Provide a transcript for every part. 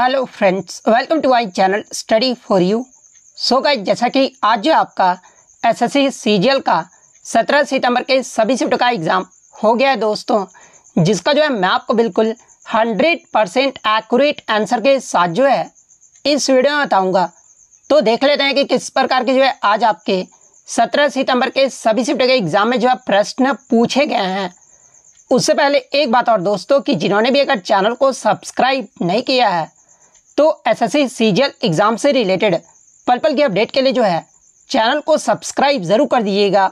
hello friends welcome to my channel study for you so guys जैसा कि आज जो आपका एसएससी सीजीएल का 17 सितंबर के सभी शिफ्ट का एग्ज़ाम हो गया है दोस्तों जिसका जो है मैं आपको बिल्कुल 100 परसेंट एक्यूरेट आंसर के साथ जो है इस वीडियो में बताऊंगा तो देख लेते हैं कि किस प्रकार के जो है आज आपके सत्रह सितंबर के सभी शिफ्ट के एग्ज़ाम में जो है प्रश्न पूछे गए हैं उससे पहले एक बात और दोस्तों कि जिन्होंने भी अगर चैनल को सब्सक्राइब नहीं किया है तो एसएससी सीजीएल एग्ज़ाम से रिलेटेड पल पल की अपडेट के लिए जो है चैनल को सब्सक्राइब ज़रूर कर दीजिएगा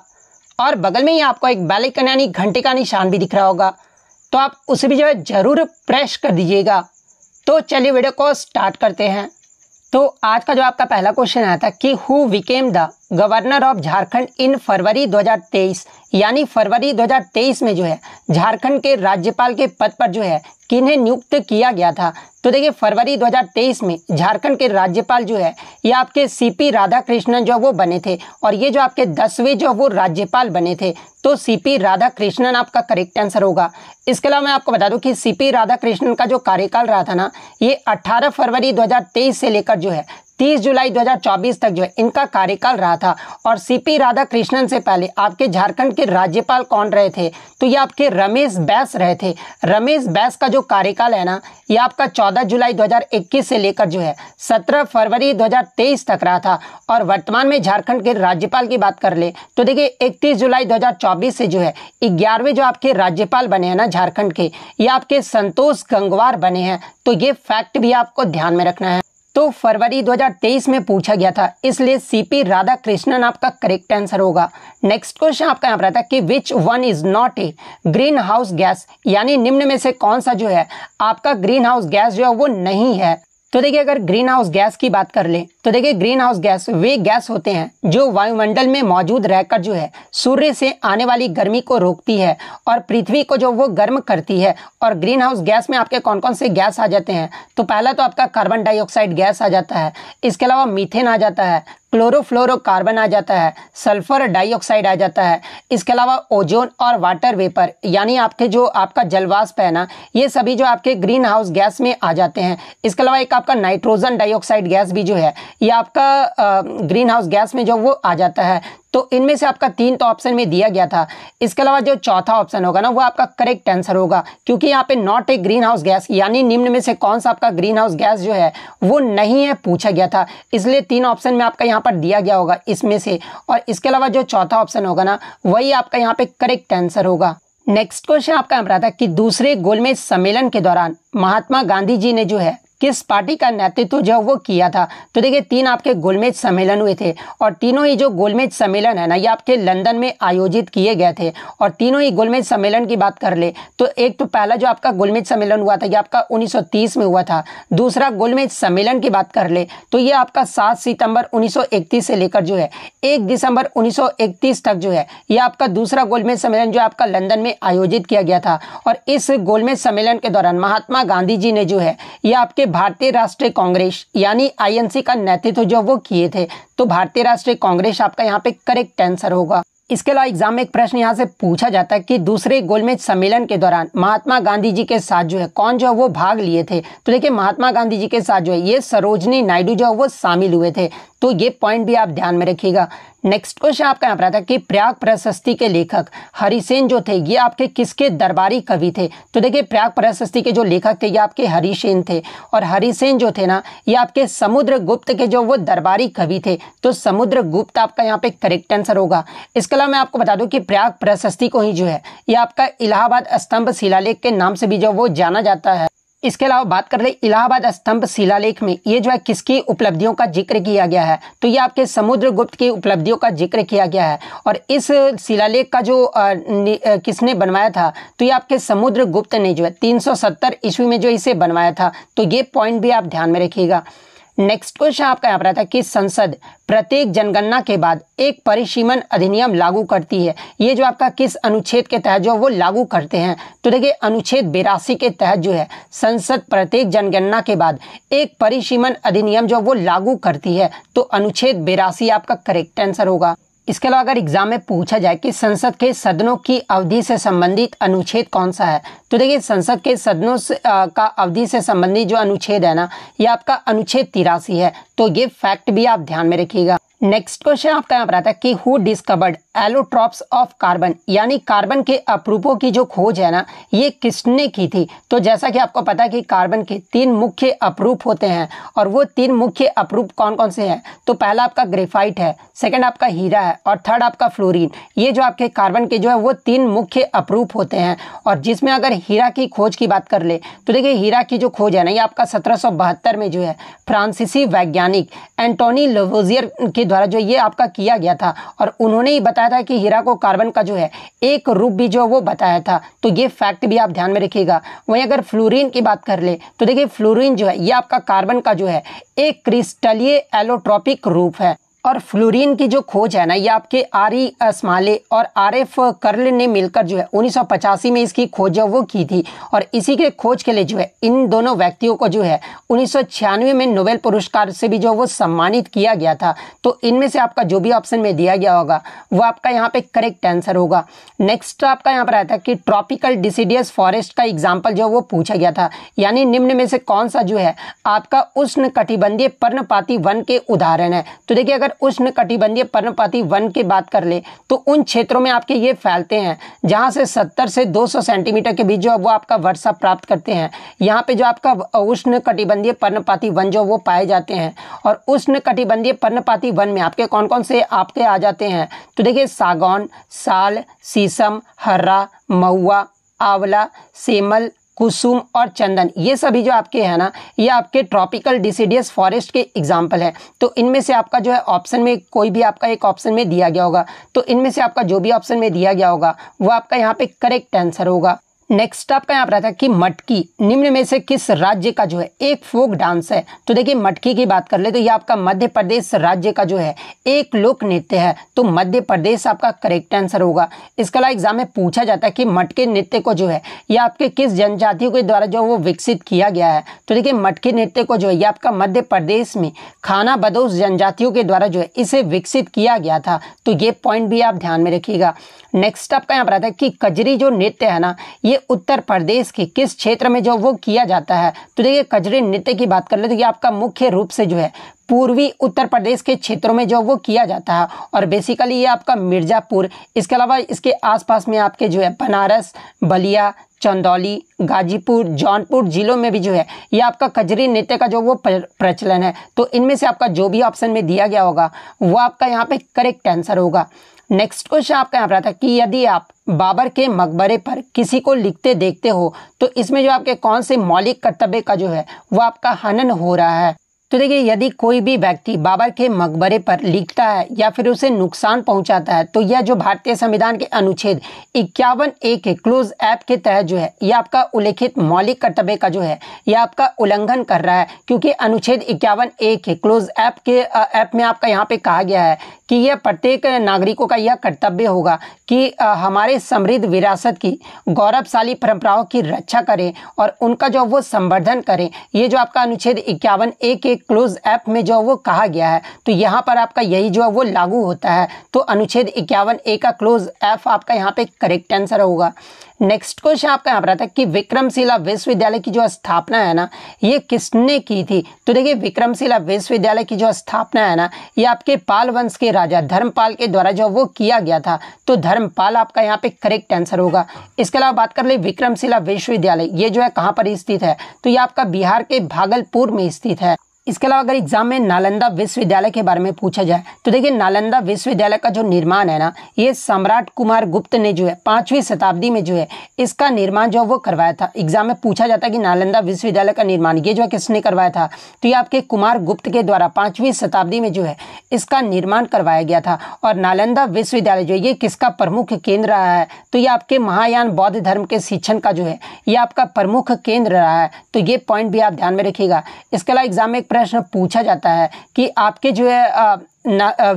और बगल में ही आपको एक बेल आइकन यानी घंटे का निशान भी दिख रहा होगा तो आप उसे भी जो है ज़रूर प्रेस कर दीजिएगा तो चलिए वीडियो को स्टार्ट करते हैं तो आज का जो आपका पहला क्वेश्चन आया था कि who became the governor of Jharkhand in February 2023 यानी फरवरी 2023 में जो है झारखंड के राज्यपाल के पद पर जो है किन्हें नियुक्त किया गया था तो देखिए फरवरी 2023 में झारखंड के राज्यपाल जो है ये आपके सीपी राधाकृष्णन जो वो बने थे और ये जो आपके दसवें जो वो राज्यपाल बने थे तो सीपी राधाकृष्णन आपका करेक्ट आंसर होगा इसके अलावा मैं आपको बता दूं कि सीपी राधाकृष्णन का जो कार्यकाल रहा था ना ये 18 फरवरी 2023 से लेकर जो है 30 जुलाई 2024 तक जो है इनका कार्यकाल रहा था और सीपी राधा कृष्णन से पहले आपके झारखंड के राज्यपाल कौन रहे थे तो ये आपके रमेश बैस रहे थे रमेश बैस का जो जो कार्यकाल है ना ये आपका 14 जुलाई 2021 से लेकर जो है 17 फरवरी 2023 तक रहा था और वर्तमान में झारखंड के राज्यपाल की बात कर ले तो देखिए 31 जुलाई 2024 से जो है ग्यारहवें जो आपके राज्यपाल बने हैं ना झारखंड के ये आपके संतोष गंगवार बने हैं तो ये फैक्ट भी आपको ध्यान में रखना है तो फरवरी 2023 में पूछा गया था इसलिए सीपी राधा कृष्णन आपका करेक्ट आंसर होगा नेक्स्ट क्वेश्चन आपका यहाँ पर आता है कि which one is not a greenhouse gas यानी निम्न में से कौन सा जो है आपका ग्रीन हाउस गैस जो है वो नहीं है तो देखिए अगर ग्रीन हाउस गैस की बात कर ले तो देखिए ग्रीन हाउस गैस वे गैस होते हैं जो वायुमंडल में मौजूद रहकर जो है सूर्य से आने वाली गर्मी को रोकती है और पृथ्वी को जो वो गर्म करती है और ग्रीन हाउस गैस में आपके कौन कौन से गैस आ जाते हैं तो पहला तो आपका कार्बन डाइऑक्साइड गैस आ जाता है इसके अलावा मीथेन आ जाता है क्लोरोफ्लोरोकार्बन आ जाता है सल्फर डाइऑक्साइड आ जाता है इसके अलावा ओजोन और वाटर वेपर यानी आपके जो आपका जलवाष्प है ना ये सभी जो आपके ग्रीन हाउस गैस में आ जाते हैं इसके अलावा एक आपका नाइट्रोजन डाइऑक्साइड गैस भी जो है ये आपका ग्रीन हाउस गैस में जो वो आ जाता है तो इनमें से आपका तीन तो ऑप्शन में दिया गया था इसके अलावा जो चौथा ऑप्शन होगा ना वो आपका करेक्ट आंसर होगा क्योंकि यहाँ पे not a greenhouse gas यानी निम्न में से कौन सा आपका ग्रीन हाउस गैस जो है वो नहीं है पूछा गया था इसलिए तीन ऑप्शन में आपका यहाँ पर दिया गया होगा इसमें से और इसके अलावा जो चौथा ऑप्शन होगा ना वही आपका यहाँ पे करेक्ट आंसर होगा नेक्स्ट क्वेश्चन आपका यहाँ पर आता है कि दूसरे गोलमेज सम्मेलन के दौरान महात्मा गांधी जी ने जो है किस पार्टी का नेतृत्व जो वो किया था तो देखिए तीन आपके गोलमेज सम्मेलन हुए थे और तीनों ही जो गोलमेज सम्मेलन है ना ये आपके लंदन में आयोजित किए गए थे और तीनों ही गोलमेज सम्मेलन की बात कर ले तो एक तो पहला जो आपका गोलमेज सम्मेलन हुआ था ये आपका 1930 में हुआ था दूसरा गोलमेज सम्मेलन की बात कर ले तो ये आपका सात सितंबर उन्नीस से लेकर जो है एक दिसंबर उन्नीस तक जो है ये आपका दूसरा गोलमेज सम्मेलन जो आपका लंदन में आयोजित किया गया था और इस गोलमेज सम्मेलन के दौरान महात्मा गांधी जी ने जो है ये आपके भारतीय राष्ट्रीय कांग्रेस यानी आईएनसी का नेतृत्व जो वो किए थे तो भारतीय राष्ट्रीय कांग्रेस आपका यहाँ पे करेक्ट आंसर होगा इसके अलावा एग्जाम में एक प्रश्न यहाँ से पूछा जाता है कि दूसरे गोलमेज सम्मेलन के दौरान महात्मा गांधी जी के साथ जो है कौन जो है वो भाग लिए थे तो देखिए महात्मा गांधी जी के साथ जो है ये सरोजनी नायडू जो है वो शामिल हुए थे तो ये पॉइंट भी आप ध्यान में रखिएगा नेक्स्ट क्वेश्चन आपका यहाँ पर आता है कि प्रयाग प्रशस्ति के लेखक हरिसेन जो थे ये आपके किसके दरबारी कवि थे तो देखिए प्रयाग प्रशस्ति के जो लेखक थे ये आपके हरिसेन थे और हरिसेन जो थे ना ये आपके समुद्र गुप्त के जो वो दरबारी कवि थे तो समुद्र गुप्त आपका यहाँ पे करेक्ट आंसर होगा इसके अलावा मैं आपको बता दूँ कि प्रयाग प्रशस्ति को ही जो है ये आपका इलाहाबाद स्तंभ शिलालेख के नाम से भी जो वो जाना जाता है इसके अलावा बात कर ले इलाहाबाद स्तंभ शिलालेख में ये जो है किसकी उपलब्धियों का जिक्र किया गया है तो ये आपके समुद्रगुप्त की उपलब्धियों का जिक्र किया गया है और इस शिलालेख का जो किसने बनवाया था तो ये आपके समुद्रगुप्त ने जो है 370 ईस्वी में जो इसे बनवाया था तो ये पॉइंट भी आप ध्यान में रखिएगा नेक्स्ट क्वेश्चन आपका यहाँ पर आता है कि संसद प्रत्येक जनगणना के बाद एक परिसीमन अधिनियम लागू करती है ये जो आपका किस अनुच्छेद के तहत जो वो लागू करते हैं तो देखिए अनुच्छेद बेरासी के तहत जो है संसद प्रत्येक जनगणना के बाद एक परिसीमन अधिनियम जो वो लागू करती है तो अनुच्छेद बेरासी आपका करेक्ट आंसर होगा इसके अलावा अगर एग्जाम में पूछा जाए कि संसद के सदनों की अवधि से संबंधित अनुच्छेद कौन सा है तो देखिए संसद के सदनों से, आ, का अवधि से संबंधित जो अनुच्छेद है ना ये आपका अनुच्छेद तिरासी है तो ये फैक्ट भी आप ध्यान में रखिएगा नेक्स्ट क्वेश्चन आपका यहाँ पर आता है कि who discovered allotropes of carbon यानी कार्बन के अपरूपों की जो खोज है ना ये किसने की थी तो जैसा कि आपको पता है कि कार्बन के तीन मुख्य अपरूप होते हैं और वो तीन मुख्य अपरूप कौन कौन से हैं तो पहला आपका ग्रेफाइट है सेकंड आपका हीरा है और थर्ड आपका फ्लोरीन ये जो आपके कार्बन के जो है वो तीन मुख्य अपरूप होते हैं और जिसमें अगर हीरा की खोज की बात कर ले तो देखिए हीरा की जो खोज है ना ये आपका सत्रह में जो है फ्रांसीसी वैज्ञानिक एंटोनी लवोजियर के द्वारा जो ये आपका किया गया था और उन्होंने ही बताया बताया था कि हीरा को कार्बन का जो है एक रूप भी जो वो बताया था तो ये फैक्ट भी आप ध्यान में रखिएगा वहीं अगर फ्लोरीन की बात कर ले तो देखिए फ्लोरीन जो है ये आपका कार्बन का जो है एक क्रिस्टलीय एलोट्रॉपिक रूप है और फ्लोरीन की जो खोज है ना ये आपके आरी स्माले और आर एफ कर्ल ने मिलकर जो है उन्नीस में इसकी खोज जो वो की थी और इसी के खोज के लिए जो है इन दोनों व्यक्तियों को जो है उन्नीस में नोबेल पुरस्कार से भी जो वो सम्मानित किया गया था तो इनमें से आपका जो भी ऑप्शन में दिया गया होगा वो आपका यहाँ पे करेक्ट आंसर होगा नेक्स्ट आपका यहाँ पर आया था कि ट्रॉपिकल डिसीडियस फॉरेस्ट का एग्जाम्पल जो वो पूछा गया था यानी निम्न में से कौन सा जो है आपका उष्ण कटिबंधीय पर्णपाती वन के उदाहरण है तो देखिए अगर उष्ण कटिबंधीय पर्णपाती वन की बात कर ले तो उन क्षेत्रों में आपके ये फैलते हैं जहाँ से 70 से 200 सेंटीमीटर के बीच जो है वो आपका वर्षा प्राप्त करते हैं यहाँ पे जो आपका उष्ण कटिबंधीय पर्णपाती वन जो वो पाए जाते हैं और उष्ण कटिबंधीय पर्णपाती वन में आपके कौन कौन से आपके आ जाते हैं तो देखिए सागौन साल शीशम हर्रा महुआ आंवला सेमल कुसुम और चंदन ये सभी जो आपके है ना ये आपके ट्रॉपिकल डिसीडियस फॉरेस्ट के एग्जाम्पल है तो इनमें से आपका जो है ऑप्शन में कोई भी आपका एक ऑप्शन में दिया गया होगा तो इनमें से आपका जो भी ऑप्शन में दिया गया होगा वो आपका यहाँ पे करेक्ट आंसर होगा नेक्स्ट आपका यहाँ पर आता है कि मटकी निम्न में से किस राज्य का जो है एक फोक डांस है तो देखिए मटकी की बात कर ले तो ये आपका मध्य प्रदेश राज्य का जो है एक लोक नृत्य है तो मध्य प्रदेश आपका करेक्ट आंसर होगा इसके अलावा एग्जाम में पूछा जाता है कि मटके नृत्य को जो है ये आपके किस जनजातियों के द्वारा जो वो विकसित किया गया है तो देखिये मटकी नृत्य को जो है ये आपका मध्य प्रदेश में खाना बदोश जनजातियों के द्वारा जो है इसे विकसित किया गया था तो ये पॉइंट भी आप ध्यान में रखिएगा नेक्स्ट आपका यहाँ पर आता है कि कजरी जो नृत्य है ना ये उत्तर प्रदेश के किस क्षेत्र में जो वो किया जाता है तो देखिए कजरी नृत्य की बात कर ले तो ये आपका मुख्य रूप से जो है पूर्वी उत्तर प्रदेश के क्षेत्रों में जो वो किया जाता है और बेसिकली ये आपका मिर्ज़ापुर इसके अलावा इसके आसपास में आपके जो है बनारस बलिया चंदौली गाजीपुर जौनपुर जिलों में भी जो है ये आपका कजरी नृत्य का जो वो प्रचलन है तो इनमें से आपका जो भी ऑप्शन में दिया गया होगा वो आपका यहाँ पे करेक्ट आंसर होगा नेक्स्ट क्वेश्चन आपका यहाँ पर आता है कि यदि आप बाबर के मकबरे पर किसी को लिखते देखते हो तो इसमें जो आपके कौन से मौलिक कर्तव्य का जो है वो आपका हनन हो रहा है तो देखिए यदि कोई भी व्यक्ति बाबर के मकबरे पर लिखता है या फिर उसे नुकसान पहुंचाता है तो यह जो भारतीय संविधान के अनुच्छेद इक्यावन ए के क्लोज ऐप के तहत जो है यह आपका उल्लेखित मौलिक कर्तव्य का जो है यह आपका उल्लंघन कर रहा है क्योंकि अनुच्छेद इक्यावन ए के क्लोज ऐप के ऐप में आपका यहाँ पे कहा गया है कि यह प्रत्येक नागरिकों का यह कर्तव्य होगा कि हमारे समृद्ध विरासत की गौरवशाली परंपराओं की रक्षा करें और उनका जो वो संवर्धन करें ये जो आपका अनुच्छेद इक्यावन ए के क्लोज ऐप में जो वो कहा गया है तो यहाँ पर आपका यही जो है वो लागू होता है तो अनुच्छेद इक्यावन ए का क्लोज ऐप आपका यहाँ पे करेक्ट आंसर होगा नेक्स्ट क्वेश्चन आपका यहाँ पर आता है कि विक्रमशिला विश्वविद्यालय की जो स्थापना है ना ये किसने की थी तो देखिए विक्रमशिला विश्वविद्यालय की जो स्थापना है ना ये आपके पाल वंश के राजा धर्मपाल के द्वारा जो वो किया गया था तो धर्मपाल आपका यहाँ पे करेक्ट आंसर होगा इसके अलावा बात कर ले विक्रमशिला विश्वविद्यालय ये जो है कहाँ पर स्थित है तो ये आपका बिहार के भागलपुर में स्थित है इसके अलावा अगर एग्जाम में नालंदा विश्वविद्यालय के बारे में पूछा जाए तो देखिए नालंदा विश्वविद्यालय का जो निर्माण है ना ये सम्राट कुमार गुप्त ने जो है पांचवी शताब्दी में जो है इसका निर्माण जो है वो करवाया था एग्जाम में पूछा जाता है कि नालंदा विश्वविद्यालय का निर्माण ये जो है किसने करवाया था तो ये आपके कुमार गुप्त के द्वारा पांचवी शताब्दी में जो है इसका निर्माण करवाया गया था और नालंदा विश्वविद्यालय जो है ये किसका प्रमुख केंद्र रहा है तो ये आपके महायान बौद्ध धर्म के शिक्षण का जो है ये आपका प्रमुख केंद्र रहा है तो ये पॉइंट भी आप ध्यान में रखिएगा इसके अलावा एग्जाम में एक प्रश्न पूछा जाता है कि आपके जो है आ,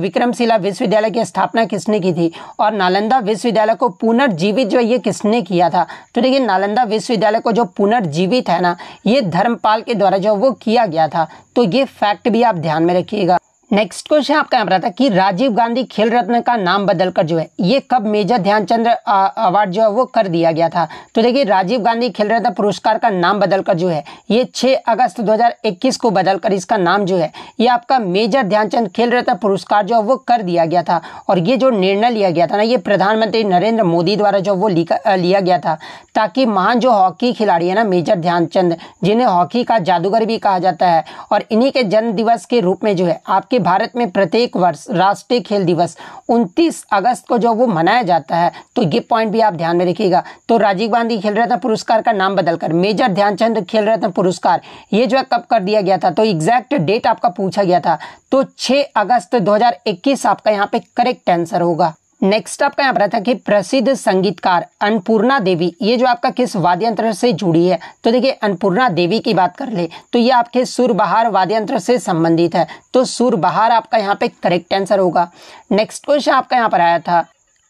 विक्रमशिला विश्वविद्यालय की स्थापना किसने की थी और नालंदा विश्वविद्यालय को पुनर्जीवित जो ये किसने किया था तो देखिए नालंदा विश्वविद्यालय को जो पुनर्जीवित है ना ये धर्मपाल के द्वारा जो वो किया गया था तो ये फैक्ट भी आप ध्यान में रखिएगा नेक्स्ट क्वेश्चन आपका यहाँ पर था कि राजीव गांधी खेल रत्न का नाम बदलकर जो है ये कब मेजर ध्यानचंद अवार्ड जो है वो कर दिया गया था तो देखिए राजीव गांधी खेल रत्न पुरस्कार का नाम बदलकर जो है ये 6 अगस्त 2021 को बदलकर इसका नाम जो है ये आपका मेजर ध्यानचंद खेल रत्न पुरस्कार जो है वो कर दिया गया था और ये जो निर्णय लिया गया था ना ये प्रधानमंत्री नरेंद्र मोदी द्वारा जो वो लिया गया था ताकि महान जो हॉकी खिलाड़ी है ना मेजर ध्यानचंद जिन्हें हॉकी का जादूगर भी कहा जाता है और इन्हीं के जन्म दिवस के रूप में जो है आपके भारत में प्रत्येक वर्ष राष्ट्रीय खेल दिवस 29 अगस्त को जो वो मनाया जाता है तो ये पॉइंट भी आप ध्यान में रखिएगा तो राजीव गांधी खेल रत्न पुरस्कार का नाम बदलकर मेजर ध्यानचंद खेल रत्न पुरस्कार ये जो है कब कर दिया गया था तो एग्जैक्ट डेट आपका पूछा गया था तो 6 अगस्त 2021 आपका यहाँ पे करेक्ट आंसर होगा नेक्स्ट आपका यहाँ पर था कि प्रसिद्ध संगीतकार अन्नपूर्णा देवी ये जो आपका किस यंत्र से जुड़ी है तो देखिए अन्नपूर्णा देवी की बात कर ले तो ये आपके सुरबहार वाद्यंत्र से संबंधित है तो सुरबहार आपका यहाँ पे करेक्ट आंसर होगा नेक्स्ट क्वेश्चन आपका यहाँ पर आया था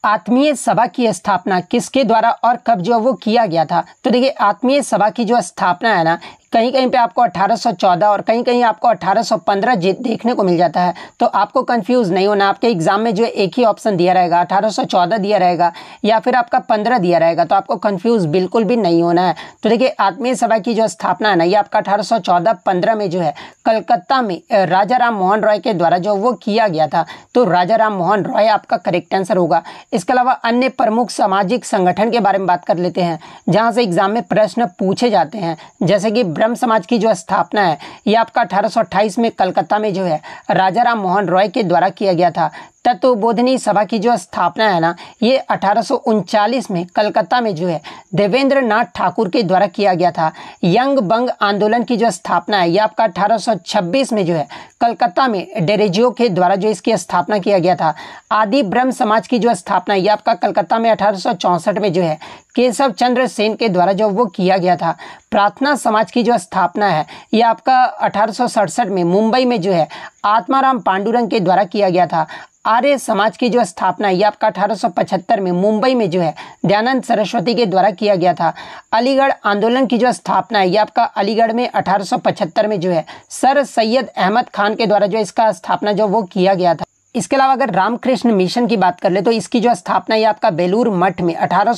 आत्मीय सभा की स्थापना किसके द्वारा और कब जो वो किया गया था तो देखिए आत्मीय सभा की जो स्थापना है ना कहीं कहीं पे आपको 1814 और कहीं कहीं आपको 1815 देखने को मिल जाता है तो आपको कंफ्यूज नहीं होना आपके एग्जाम में जो एक ही ऑप्शन दिया रहेगा 1814 दिया रहेगा या फिर आपका 15 दिया रहेगा तो आपको कंफ्यूज बिल्कुल भी नहीं होना है तो देखिए आत्मीय सभा की जो स्थापना है ना ये आपका अठारह सौ में जो है कलकत्ता में राजा राम मोहन रॉय के द्वारा जो वो किया गया था तो राजा राम मोहन रॉय आपका करेक्ट आंसर होगा इसके अलावा अन्य प्रमुख सामाजिक संगठन के बारे में बात कर लेते हैं जहाँ से एग्जाम में प्रश्न पूछे जाते हैं जैसे कि ब्रह्म समाज की जो स्थापना है ये आपका अठारह में कलकत्ता में जो है राजा राम मोहन रॉय के द्वारा किया गया था तत्वबोधनी सभा की जो स्थापना है ना ये अठारह में कलकत्ता में जो है देवेंद्र नाथ ठाकुर के द्वारा किया गया था यंग बंग आंदोलन की जो स्थापना है ये आपका 1826 में जो है कलकत्ता में डेरेजियो के द्वारा जो इसकी स्थापना किया गया था आदि ब्रह्म समाज की जो स्थापना है ये आपका कलकत्ता में अठारह में जो है केशव चंद्र सेन के द्वारा जो वो किया गया था प्रार्थना समाज की जो स्थापना है ये आपका अठारह में मुंबई में जो है आत्माराम पांडुरंग के द्वारा किया गया था आर्य समाज की जो स्थापना यह आपका अठारह में मुंबई में जो है दयानंद सरस्वती के द्वारा किया गया था अलीगढ़ आंदोलन की जो स्थापना है आपका अलीगढ़ में अठारह में जो है सर सैयद अहमद खान के द्वारा जो इसका स्थापना जो वो किया गया था इसके अलावा अगर रामकृष्ण मिशन की बात कर ले तो इसकी जो स्थापना है आपका बेलूर मठ में अठारह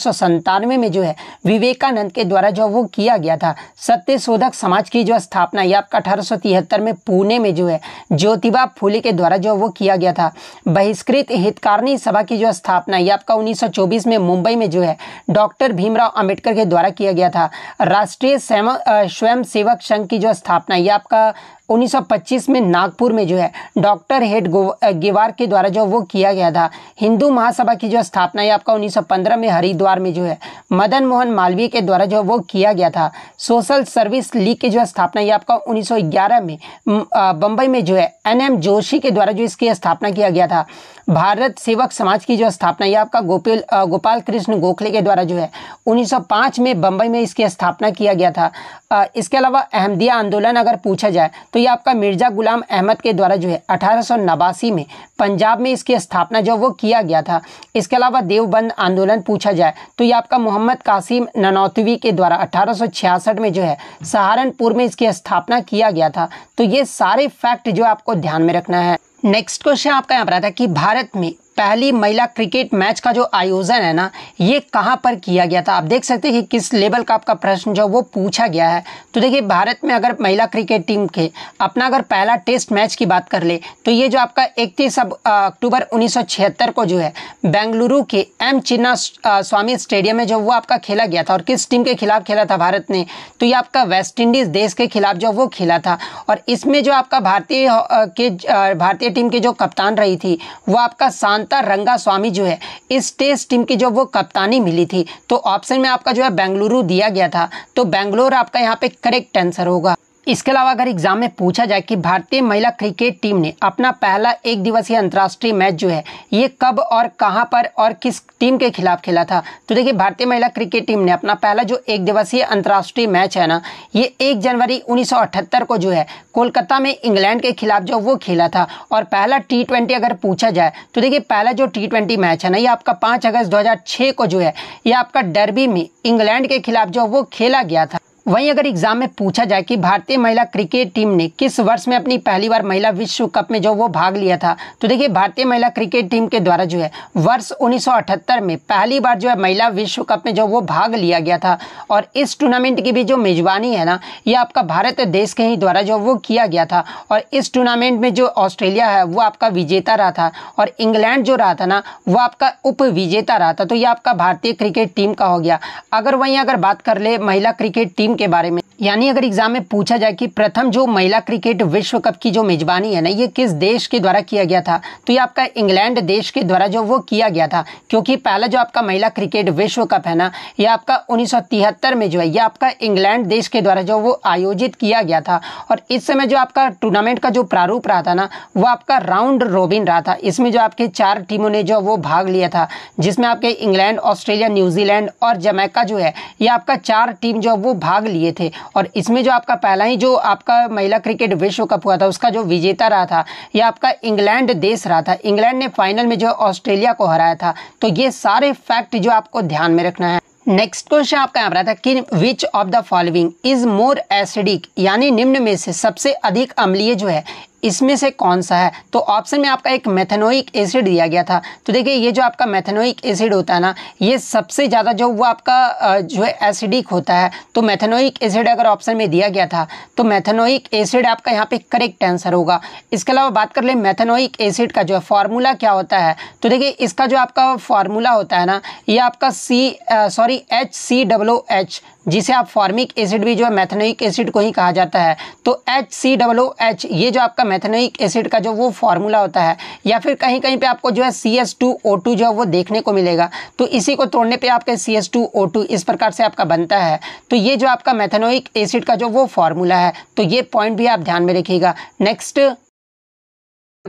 में जो है विवेकानंद के द्वारा जो वो किया गया था सत्य शोधक समाज की जो स्थापना है आपका अठारह में पुणे में जो है ज्योतिबा फूले के द्वारा जो वो किया गया था बहिष्कृत हितकारिणी सभा की जो स्थापना है आपका उन्नीस में मुंबई में जो है डॉक्टर भीमराव अम्बेडकर के द्वारा किया गया था राष्ट्रीय स्वयं सेवक संघ की जो स्थापना है आपका 1925 में नागपुर में जो है डॉक्टर हेड गेवार के द्वारा जो वो किया गया था हिंदू महासभा की जो स्थापना है आपका 1915 में हरिद्वार में जो है मदन मोहन मालवीय के द्वारा जो वो किया गया था सोशल सर्विस लीग की जो स्थापना है आपका 1911 में बम्बई में जो है एन एम जोशी के द्वारा जो इसकी स्थापना किया गया था भारत सेवक समाज की जो स्थापना यह आपका गोपाल गोपाल कृष्ण गोखले के द्वारा जो है 1905 में बम्बई में इसकी स्थापना किया गया था इसके अलावा अहमदिया आंदोलन अगर पूछा जाए तो ये आपका मिर्जा गुलाम अहमद के द्वारा जो है अठारह में पंजाब में इसकी स्थापना जो वो किया गया था इसके अलावा देवबंद आंदोलन पूछा जाए तो ये आपका मोहम्मद कासिम ननौतवी के द्वारा अठारह में जो है सहारनपुर में इसकी स्थापना किया गया था तो ये सारे फैक्ट जो आपको ध्यान में रखना है नेक्स्ट क्वेश्चन आपका यहाँ पर आता है कि भारत में पहली महिला क्रिकेट मैच का जो आयोजन है ना ये कहाँ पर किया गया था आप देख सकते हैं कि किस लेवल का आपका प्रश्न जो वो पूछा गया है तो देखिए भारत में अगर महिला क्रिकेट टीम के अपना अगर पहला टेस्ट मैच की बात कर ले तो ये जो आपका इकतीस अक्टूबर उन्नीस को जो है बेंगलुरु के एम चिन्ना स्वामी स्टेडियम में जो वो आपका खेला गया था और किस टीम के खिलाफ खेला था भारत ने तो ये आपका वेस्ट इंडीज़ देश के खिलाफ जो वो खेला था और इसमें जो आपका भारतीय के भारतीय टीम के जो कप्तान रही थी वो आपका शान कांता रंगा स्वामी जो है इस टेस्ट टीम की जो वो कप्तानी मिली थी तो ऑप्शन में आपका जो है बेंगलुरु दिया गया था तो बेंगलोर आपका यहाँ पे करेक्ट आंसर होगा इसके अलावा अगर एग्जाम में पूछा जाए कि भारतीय महिला क्रिकेट टीम ने अपना पहला एक दिवसीय अंतर्राष्ट्रीय मैच जो है ये कब और कहां पर और किस टीम के खिलाफ खेला था तो देखिए भारतीय महिला क्रिकेट टीम ने अपना पहला जो एक दिवसीय अंतर्राष्ट्रीय मैच है ना ये एक जनवरी 1978 को जो है कोलकाता में इंग्लैंड के खिलाफ जो वो खेला था और पहला टी अगर पूछा जाए तो देखिए पहला जो टी मैच है ना ये आपका पाँच अगस्त दो को जो है ये आपका डरबी में इंग्लैंड के खिलाफ जो वो खेला गया था वहीं अगर एग्जाम में पूछा जाए कि भारतीय महिला क्रिकेट टीम ने किस वर्ष में अपनी पहली बार महिला विश्व कप में जो वो भाग लिया था तो देखिए भारतीय महिला क्रिकेट टीम के द्वारा जो है वर्ष 1978 में पहली बार जो है महिला विश्व कप में जो वो भाग लिया गया था और इस टूर्नामेंट की भी जो मेजबानी है ना ये आपका भारत देश के ही द्वारा जो वो किया गया था और इस टूर्नामेंट में जो ऑस्ट्रेलिया है वो आपका विजेता रहा था और इंग्लैंड जो रहा था ना वो आपका उप विजेता रहा था तो ये आपका भारतीय क्रिकेट टीम का हो गया अगर वहीं अगर बात कर ले महिला क्रिकेट टीम के बारे में यानी अगर एग्जाम में पूछा जाए कि प्रथम जो महिला क्रिकेट विश्व कप की जो मेजबानी है ना ये किस देश के द्वारा किया गया था तो ये आपका इंग्लैंड देश के द्वारा जो वो किया गया था क्योंकि पहला जो आपका महिला क्रिकेट विश्व कप है ना ये आपका 1973 में जो है ये आपका इंग्लैंड देश के द्वारा जो वो आयोजित किया गया था और इस समय जो आपका टूर्नामेंट का जो प्रारूप रहा था ना वो आपका राउंड रोबिन रहा था इसमें जो आपके चार टीमों ने जो वो भाग लिया था जिसमें आपके इंग्लैंड ऑस्ट्रेलिया न्यूजीलैंड और जमैका जो है ये आपका चार टीम जो वो भाग लिए थे और इसमें जो आपका पहला ही जो आपका महिला क्रिकेट विश्व कप हुआ था उसका जो विजेता रहा था यह आपका इंग्लैंड देश रहा था इंग्लैंड ने फाइनल में जो ऑस्ट्रेलिया को हराया था तो ये सारे फैक्ट जो आपको ध्यान में रखना है नेक्स्ट क्वेश्चन आपका यहाँ रहा था कि which of the following is more acidic यानी निम्न में से सबसे अधिक अम्लीय जो है इसमें से कौन सा है तो ऑप्शन में आपका एक मैथेनोइक एसिड दिया गया था तो देखिए ये जो आपका मैथेनोइक एसिड होता है ना ये सबसे ज़्यादा जो वो आपका जो है एसिडिक होता है तो मैथेनोइक एसिड अगर ऑप्शन में दिया गया था तो मैथेनोइक एसिड आपका यहाँ पे करेक्ट आंसर होगा इसके अलावा बात कर ले मैथेनोइक एसिड का जो है फार्मूला क्या होता है तो देखिए इसका जो आपका फार्मूला होता है ना ये आपका C sorry H C double H जिसे आप फॉर्मिक एसिड भी जो है मैथनोइक एसिड को ही कहा जाता है तो एच सी डब्लो एच ये जो आपका मैथनोइक एसिड का जो वो फार्मूला होता है या फिर कहीं कहीं पे आपको जो है C S two O two जो है वो देखने को मिलेगा तो इसी को तोड़ने पे आपके C S two O two इस प्रकार से आपका बनता है तो ये जो आपका मैथनोइक एसिड का जो वो फार्मूला है तो ये पॉइंट भी आप ध्यान में रखिएगा नेक्स्ट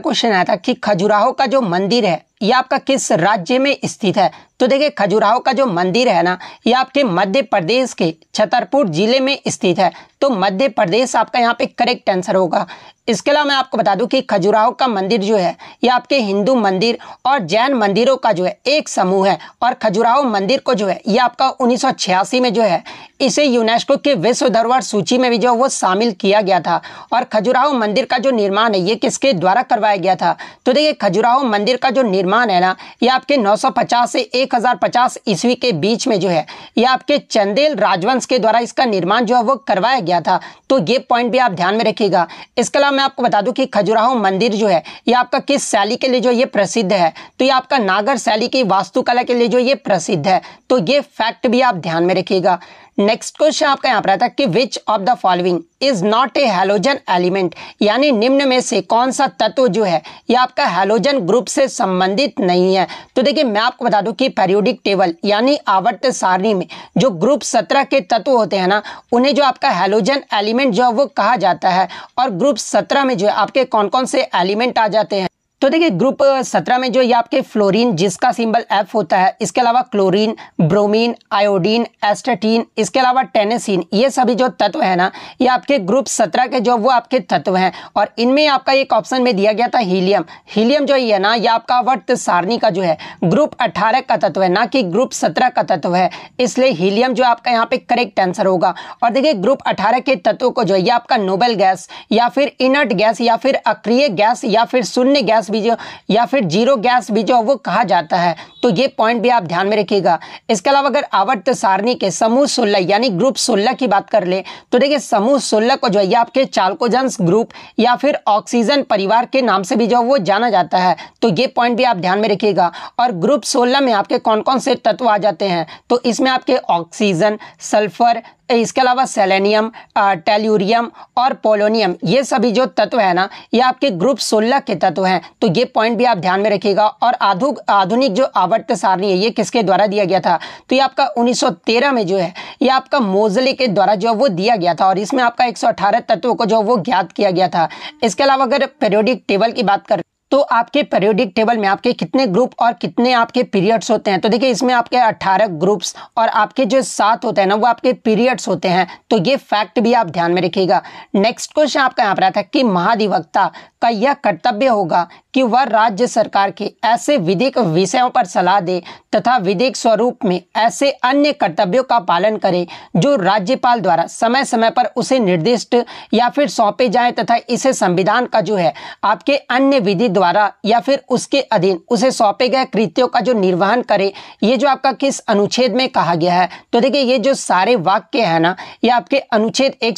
क्वेश्चन आया था कि खजुराहो का जो मंदिर है ये आपका किस राज्य में स्थित है तो देखिए खजुराहो का जो मंदिर है ना ये आपके मध्य प्रदेश के छतरपुर जिले में स्थित है तो मध्य प्रदेश आपका यहाँ पे करेक्ट आंसर होगा इसके अलावा मैं आपको बता दूं कि खजुराहो का मंदिर जो है ये आपके हिंदू मंदिर और जैन मंदिरों का जो है एक समूह है और खजुराहो मंदिर को जो है ये आपका उन्नीस में जो है इसे यूनेस्को के विश्व धरोहर सूची में भी जो है वो शामिल किया गया था और खजुराहो मंदिर का जो निर्माण है ये किसके द्वारा करवाया गया था तो देखिए खजुराहो मंदिर का जो निर्माण सामान है ना ये आपके 950 से 1050 ईस्वी के बीच में जो है ये आपके चंदेल राजवंश के द्वारा इसका निर्माण जो है वो करवाया गया था तो ये पॉइंट भी आप ध्यान में रखिएगा इसके अलावा मैं आपको बता दूं कि खजुराहो मंदिर जो है ये आपका किस शैली के लिए जो ये प्रसिद्ध है तो ये आपका नागर शैली की वास्तुकला के लिए जो ये प्रसिद्ध है तो ये फैक्ट भी आप ध्यान में रखिएगा नेक्स्ट क्वेश्चन आपका यहाँ पर आता है कि which of the following is not a halogen element यानी निम्न में से कौन सा तत्व जो है यह आपका हेलोजन ग्रुप से संबंधित नहीं है तो देखिए मैं आपको बता दूं कि पेरियोडिक टेबल यानी आवर्त सारणी में जो ग्रुप सत्रह के तत्व होते हैं ना उन्हें जो आपका हेलोजन एलिमेंट जो है वो कहा जाता है और ग्रुप सत्रह में जो है आपके कौन कौन से एलिमेंट आ जाते हैं तो देखिए ग्रुप सत्रह में जो ये आपके फ्लोरीन जिसका सिंबल एफ होता है इसके अलावा क्लोरीन ब्रोमीन आयोडीन एस्टेटीन इसके अलावा टेनेसिन ये सभी जो तत्व है ना ये आपके ग्रुप सत्रह के जो वो आपके तत्व हैं और इनमें आपका एक ऑप्शन में दिया गया था हीलियम हीलियम जो है ना ये आपका वर्त सारणी का जो है ग्रुप अट्ठारह का तत्व है ना कि ग्रुप सत्रह का तत्व है इसलिए हीलियम जो आपका यहाँ पे करेक्ट आंसर होगा और देखिए ग्रुप अठारह के तत्व को जो है आपका नोबेल गैस या फिर इनर्ट गैस या फिर अक्रिय गैस या फिर शून्य गैस बीजो या फिर जीरो गैस बीजो वो कहा जाता है तो ये पॉइंट भी आप ध्यान में रखिएगा इसके अलावा अगर आवर्त सारणी के समूह सोलह यानी ग्रुप सोलह की बात कर ले तो देखिए समूह सोलह को जो है आपके चालकोजंस ग्रुप या फिर ऑक्सीजन परिवार के नाम से भी जो वो जाना जाता है तो ये पॉइंट भी आप ध्यान में रखिएगा और ग्रुप सोलह में आपके कौन कौन से तत्व आ जाते हैं तो इसमें आपके ऑक्सीजन सल्फर इसके अलावा सेलेनियम टेल्यूरियम और पोलोनियम ये सभी जो तत्व है ना ये आपके ग्रुप 16 के तत्व हैं तो ये पॉइंट भी आप ध्यान में रखिएगा और आधु आधुनिक जो आवर्त सारणी है ये किसके द्वारा दिया गया था तो ये आपका 1913 में जो है ये आपका मोजले के द्वारा जो है वो दिया गया था और इसमें आपका एक तत्वों को जो वो ज्ञात किया गया था इसके अलावा अगर पेरियोडिक टेबल की बात करें तो आपके पेरियोडिक टेबल में आपके कितने ग्रुप और कितने आपके पीरियड्स होते हैं तो देखिए इसमें आपके 18 ग्रुप्स और आपके जो सात होते हैं ना वो आपके पीरियड्स होते हैं तो ये फैक्ट भी आप ध्यान में रखिएगा नेक्स्ट क्वेश्चन आपका यहाँ पर आता है कि महाधिवक्ता का यह कर्तव्य होगा कि वह राज्य सरकार के ऐसे विधिक विषयों पर सलाह दे तथा विधिक स्वरूप में ऐसे अन्य कर्तव्यों का पालन करे जो राज्यपाल द्वारा समय समय पर उसे निर्दिष्ट या फिर सौंपे जाए तथा इसे संविधान का जो है आपके अन्य विधि द्वारा या फिर उसके अधीन उसे सौंपे गए कृत्यों का जो निर्वहन करे ये जो आपका किस अनुच्छेद में कहा गया है तो देखिए ये जो सारे वाक्य है ना ये आपके अनुच्छेद एक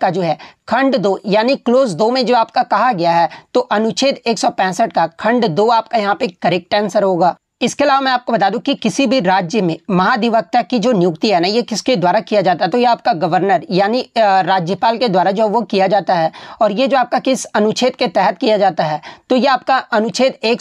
का जो है खंड दो यानी क्लोज दो में जो आपका कहा गया है तो अनुच्छेद एक का खंड दो आपका यहाँ पे करेक्ट आंसर होगा इसके अलावा मैं आपको बता दूं कि किसी भी राज्य में महाधिवक्ता की जो नियुक्ति है ना ये किसके द्वारा किया जाता है तो ये आपका गवर्नर यानी राज्यपाल के द्वारा जो वो किया जाता है और ये जो आपका किस अनुच्छेद के तहत किया जाता है तो ये आपका अनुच्छेद एक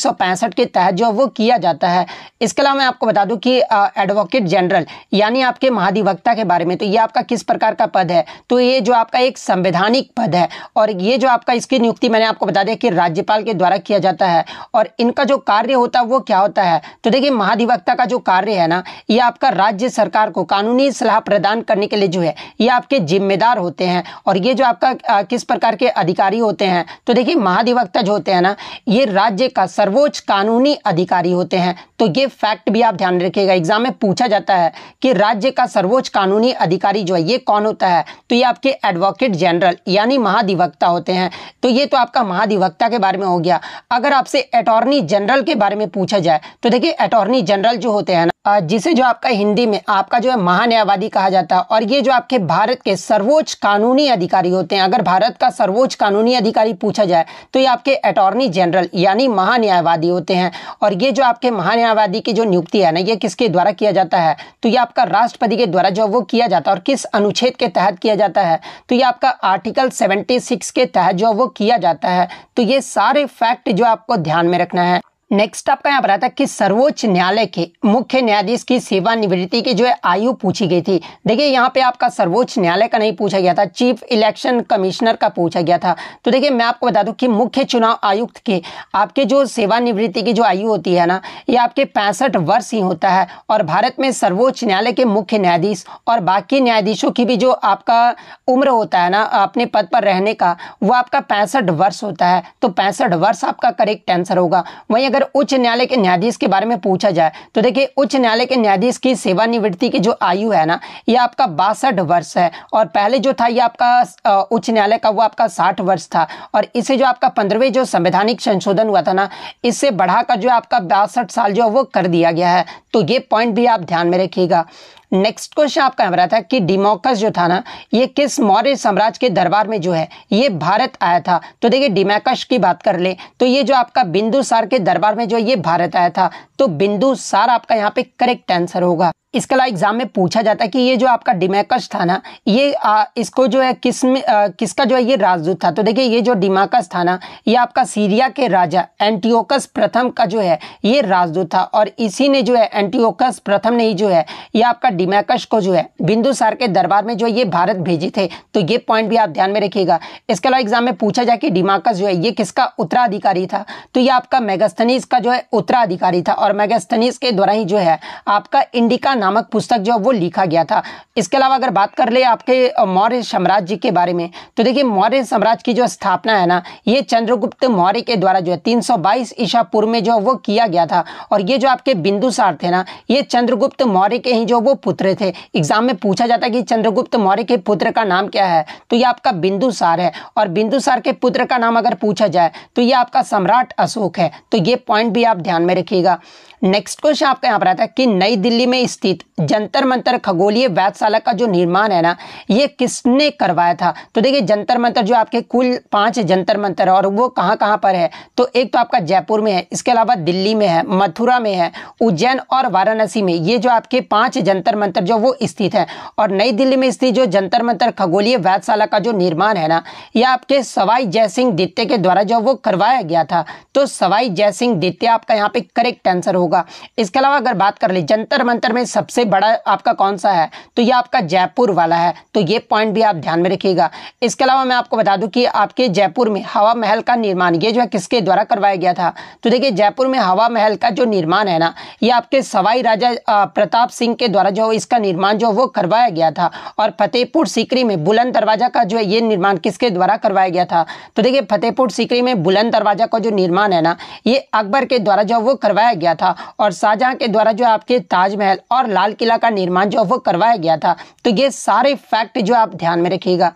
के तहत जो वो किया जाता है इसके अलावा मैं आपको बता दूँ कि एडवोकेट जनरल यानी आपके महाधिवक्ता के बारे में तो ये आपका किस प्रकार का पद है तो ये जो आपका एक संवैधानिक पद है और ये जो आपका इसकी नियुक्ति मैंने आपको बता दिया कि राज्यपाल के द्वारा किया जाता है और इनका जो कार्य होता है वो क्या होता है तो देखिए महाधिवक्ता का जो कार्य है ना ये आपका राज्य सरकार को कानूनी सलाह प्रदान करने के लिए जो है ये आपके जिम्मेदार होते हैं और ये जो आपका आ, किस प्रकार के अधिकारी होते हैं तो देखिए महाधिवक्ता जो होते हैं ना ये राज्य का सर्वोच्च कानूनी अधिकारी होते हैं तो ये फैक्ट भी आप ध्यान रखिएगा एग्जाम में पूछा जाता है कि राज्य का सर्वोच्च कानूनी अधिकारी जो है ये कौन होता है तो ये आपके एडवोकेट जनरल यानी महाधिवक्ता होते हैं तो ये तो आपका महाधिवक्ता के बारे में हो गया अगर आपसे अटॉर्नी जनरल के बारे में पूछा जाए तो देखिए अटॉर्नी जनरल जो होते हैं ना जिसे जो आपका हिंदी में आपका जो है महान्यायवादी कहा जाता है और ये जो आपके भारत के सर्वोच्च कानूनी अधिकारी होते हैं अगर भारत का सर्वोच्च कानूनी अधिकारी पूछा जाए तो ये आपके अटॉर्नी जनरल यानी महान्यायवादी होते हैं और ये जो आपके महान्यायवादी की जो नियुक्ति है ना ये किसके द्वारा किया जाता है तो ये आपका राष्ट्रपति के द्वारा जो वो किया जाता है और किस अनुच्छेद के तहत किया जाता है तो ये आपका आर्टिकल सेवेंटी के तहत जो वो किया जाता है तो ये सारे फैक्ट जो आपको ध्यान में रखना है नेक्स्ट आपका यहाँ पर आता है कि सर्वोच्च न्यायालय के मुख्य न्यायाधीश की सेवानिवृत्ति की जो है आयु पूछी गई थी देखिए यहाँ पे आपका सर्वोच्च न्यायालय का नहीं पूछा गया था चीफ इलेक्शन कमिश्नर का पूछा गया था तो देखिए मैं आपको बता दूं कि मुख्य चुनाव आयुक्त के आपके जो सेवानिवृत्ति की जो आयु होती है ना ये आपके पैंसठ वर्ष ही होता है और भारत में सर्वोच्च न्यायालय के मुख्य न्यायाधीश और बाकी न्यायाधीशों की भी जो आपका उम्र होता है ना अपने पद पर रहने का वो आपका पैंसठ वर्ष होता है तो पैंसठ वर्ष आपका करेक्ट आंसर होगा वहीं अगर उच्च न्यायालय के न्यायाधीश के बारे में पूछा जाए तो देखिए उच्च न्यायालय के न्यायाधीश की सेवानिवृत्ति की जो आयु है ना ये आपका बासठ वर्ष है और पहले जो था ये आपका उच्च न्यायालय का वो आपका साठ वर्ष था और इसे जो आपका पंद्रहवें जो संवैधानिक संशोधन हुआ था ना इससे बढ़ाकर जो आपका बासठ साल जो है वो कर दिया गया है तो ये पॉइंट भी आप ध्यान में रखिएगा नेक्स्ट क्वेश्चन आपका हम रहा था कि डिमोकस जो था ना ये किस मौर्य साम्राज्य के दरबार में जो है ये भारत आया था तो देखिए डिमोकस की बात कर ले तो ये जो आपका बिंदुसार के दरबार में जो ये भारत आया था तो बिंदुसार आपका यहाँ पे करेक्ट आंसर होगा इसके अलावा एग्जाम में पूछा जाता है कि ये जो आपका डिमाकस था ना ये आ, इसको जो है किस में आ, किसका जो है ये राजदूत था तो देखिए ये जो डिमाकस था ना ये आपका सीरिया के राजा एंटीओकस प्रथम का जो है ये राजदूत था और इसी ने जो है एंटीओकस प्रथम ने ही जो है ये आपका डिमाकस को जो है बिंदु के दरबार में जो ये भारत भेजे थे तो ये पॉइंट भी आप ध्यान में रखिएगा इसके अलावा एग्जाम में पूछा जाए कि डिमाकस जो है ये किसका उत्तराधिकारी था तो ये आपका मेगास्थनीस का जो है उत्तराधिकारी था और मेगास्थनीस के द्वारा ही जो है आपका इंडिका नामक पुस्तक जो वो लिखा गया था इसके अलावा अगर बात कर ले आपके मौर्य साम्राज्य के बारे में तो देखिए मौर्य साम्राज्य की जो स्थापना है ना ये चंद्रगुप्त मौर्य के द्वारा जो है तीन ईसा पूर्व में जो वो किया गया था और ये जो आपके बिंदुसार थे ना ये चंद्रगुप्त मौर्य के ही जो वो पुत्र थे एग्जाम में पूछा जाता है कि चंद्रगुप्त मौर्य के पुत्र का नाम क्या है तो ये आपका बिंदुसार है और बिंदुसार के पुत्र का नाम अगर पूछा जाए तो ये आपका सम्राट अशोक है तो ये पॉइंट भी आप ध्यान में रखिएगा नेक्स्ट क्वेश्चन आपका यहाँ पर आता है कि नई दिल्ली में स्थित जंतर मंतर खगोलीय वैधशाला का जो निर्माण है ना ये किसने करवाया था तो देखिए जंतर मंतर जो आपके कुल पांच जंतर मंतर और वो कहाँ कहाँ पर है तो एक तो आपका जयपुर में है इसके अलावा दिल्ली में है मथुरा में है उज्जैन और वाराणसी में ये जो आपके पांच जंतर मंतर जो वो स्थित है और नई दिल्ली में स्थित जो जंतर मंतर खगोलीय वैधशाला का जो निर्माण है ना यह आपके सवाई जयसिंह द्वितीय के द्वारा जो वो करवाया गया था तो सवाई जयसिंह द्वितीय आपका यहाँ पे करेक्ट आंसर होगा होगा इसके अलावा अगर बात कर ले जंतर मंतर में सबसे बड़ा आपका कौन सा है तो ये आपका जयपुर वाला है तो ये पॉइंट भी आप ध्यान में रखिएगा इसके अलावा मैं आपको बता दूं कि आपके जयपुर में हवा महल का निर्माण ये जो है किसके द्वारा करवाया गया था तो देखिए जयपुर में हवा महल का जो निर्माण है ना ये आपके सवाई राजा प्रताप सिंह के द्वारा जो इसका निर्माण जो वो करवाया गया था और फतेहपुर सीकरी में बुलंद दरवाजा का जो है ये निर्माण किसके द्वारा करवाया गया था तो देखिए फतेहपुर सीकरी में बुलंद दरवाजा का जो निर्माण है ना ये अकबर के द्वारा जो वो करवाया गया था और शाहजहां के द्वारा जो आपके ताजमहल और लाल किला का निर्माण जो वो करवाया गया था तो ये सारे फैक्ट जो आप ध्यान में रखिएगा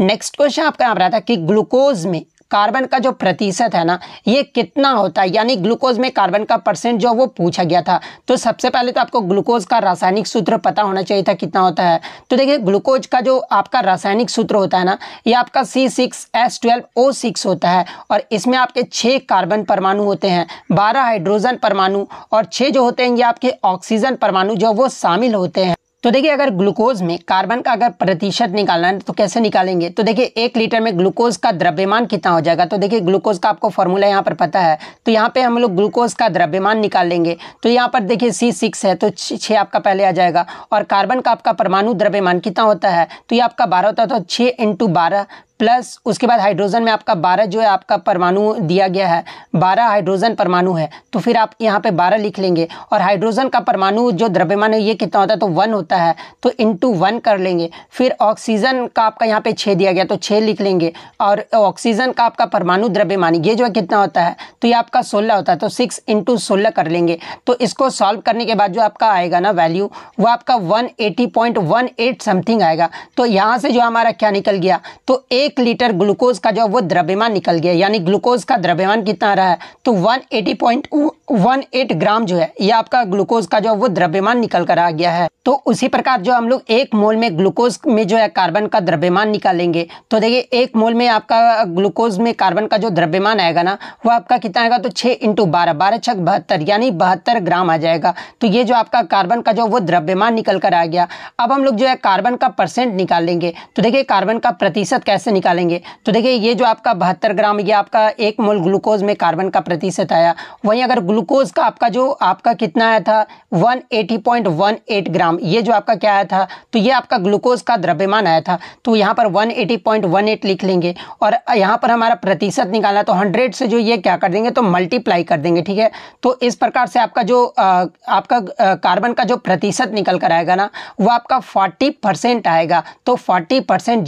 नेक्स्ट क्वेश्चन आपका यहाँ रहा था कि ग्लूकोज में कार्बन का जो प्रतिशत है ना ये कितना होता है यानी ग्लूकोज में कार्बन का परसेंट जो वो पूछा गया था तो सबसे पहले तो आपको ग्लूकोज का रासायनिक सूत्र पता होना चाहिए था कितना होता है तो देखिए ग्लूकोज का जो आपका रासायनिक सूत्र होता है ना ये आपका C six S twelve O six होता है और इसमें आपके छः कार्बन परमाणु होते हैं बारह हाइड्रोजन परमाणु और छः जो होते हैं ये आपके ऑक्सीजन परमाणु जो वो शामिल होते हैं तो देखिए अगर ग्लूकोज में कार्बन का अगर प्रतिशत निकालना है तो कैसे निकालेंगे तो देखिए एक लीटर में ग्लूकोज का द्रव्यमान कितना हो जाएगा तो देखिए ग्लूकोज का आपको फॉर्मूला यहाँ पर पता है तो यहाँ पे हम लोग ग्लूकोज का द्रव्यमान निकाल लेंगे तो यहाँ पर देखिए सी सिक्स है तो छः आपका पहले आ जाएगा और कार्बन का आपका परमाणु द्रव्यमान कितना होता है तो ये आपका बारह होता है तो छः इंटू बारह प्लस उसके बाद हाइड्रोजन में आपका बारह जो है आपका परमाणु दिया गया है बारह हाइड्रोजन परमाणु है तो फिर आप यहाँ पे बारह लिख लेंगे और हाइड्रोजन का परमाणु जो द्रव्यमान है ये कितना होता है तो वन होता है तो इंटू वन कर लेंगे फिर ऑक्सीजन का आपका यहाँ पे छः दिया गया तो छः लिख लेंगे और ऑक्सीजन का आपका परमाणु द्रव्यमान ये जो है कितना होता है तो ये आपका सोलह होता है तो सिक्स इंटू सोलह कर लेंगे तो इसको सॉल्व करने के बाद जो आपका आएगा ना वैल्यू वो आपका one eighty point one eight something आएगा तो यहाँ से जो हमारा क्या निकल गया तो एक एक लीटर ग्लूकोज का जो वो द्रव्यमान निकल गया यानी ग्लूकोज का द्रव्यमान कितना रहा है तो 180.18 ग्राम जो है ये आपका ग्लूकोज का जो वो द्रव्यमान निकल कर आ गया है तो उसी प्रकार जो हम लोग एक मोल में ग्लूकोज में जो है कार्बन का द्रव्यमान निकालेंगे तो देखिए एक मोल में आपका ग्लूकोज में कार्बन का जो द्रव्यमान आएगा ना वो आपका कितना आएगा तो छः इंटू बारह बारह छः बहत्तर यानी बहत्तर ग्राम आ जाएगा तो ये जो आपका कार्बन का जो वो द्रव्यमान निकल कर आ गया अब हम लोग जो है कार्बन का परसेंट निकालेंगे तो देखिए कार्बन का प्रतिशत कैसे निकालेंगे तो देखिए ये जो आपका बहत्तर ग्राम ये आपका एक मोल ग्लूकोज में कार्बन का प्रतिशत आया वहीं अगर ग्लूकोज का आपका जो आपका कितना आया था वन ग्राम ग्राम ये जो आपका क्या आया था तो ये आपका ग्लूकोज का द्रव्यमान आया था तो यहाँ पर 180.18 लिख लेंगे और यहाँ पर हमारा प्रतिशत निकालना तो 100 से जो ये क्या कर देंगे तो मल्टीप्लाई कर देंगे ठीक है तो इस प्रकार से आपका जो आ, आपका कार्बन का जो प्रतिशत निकल कर आएगा ना वो आपका फोर्टी आएगा तो फोर्टी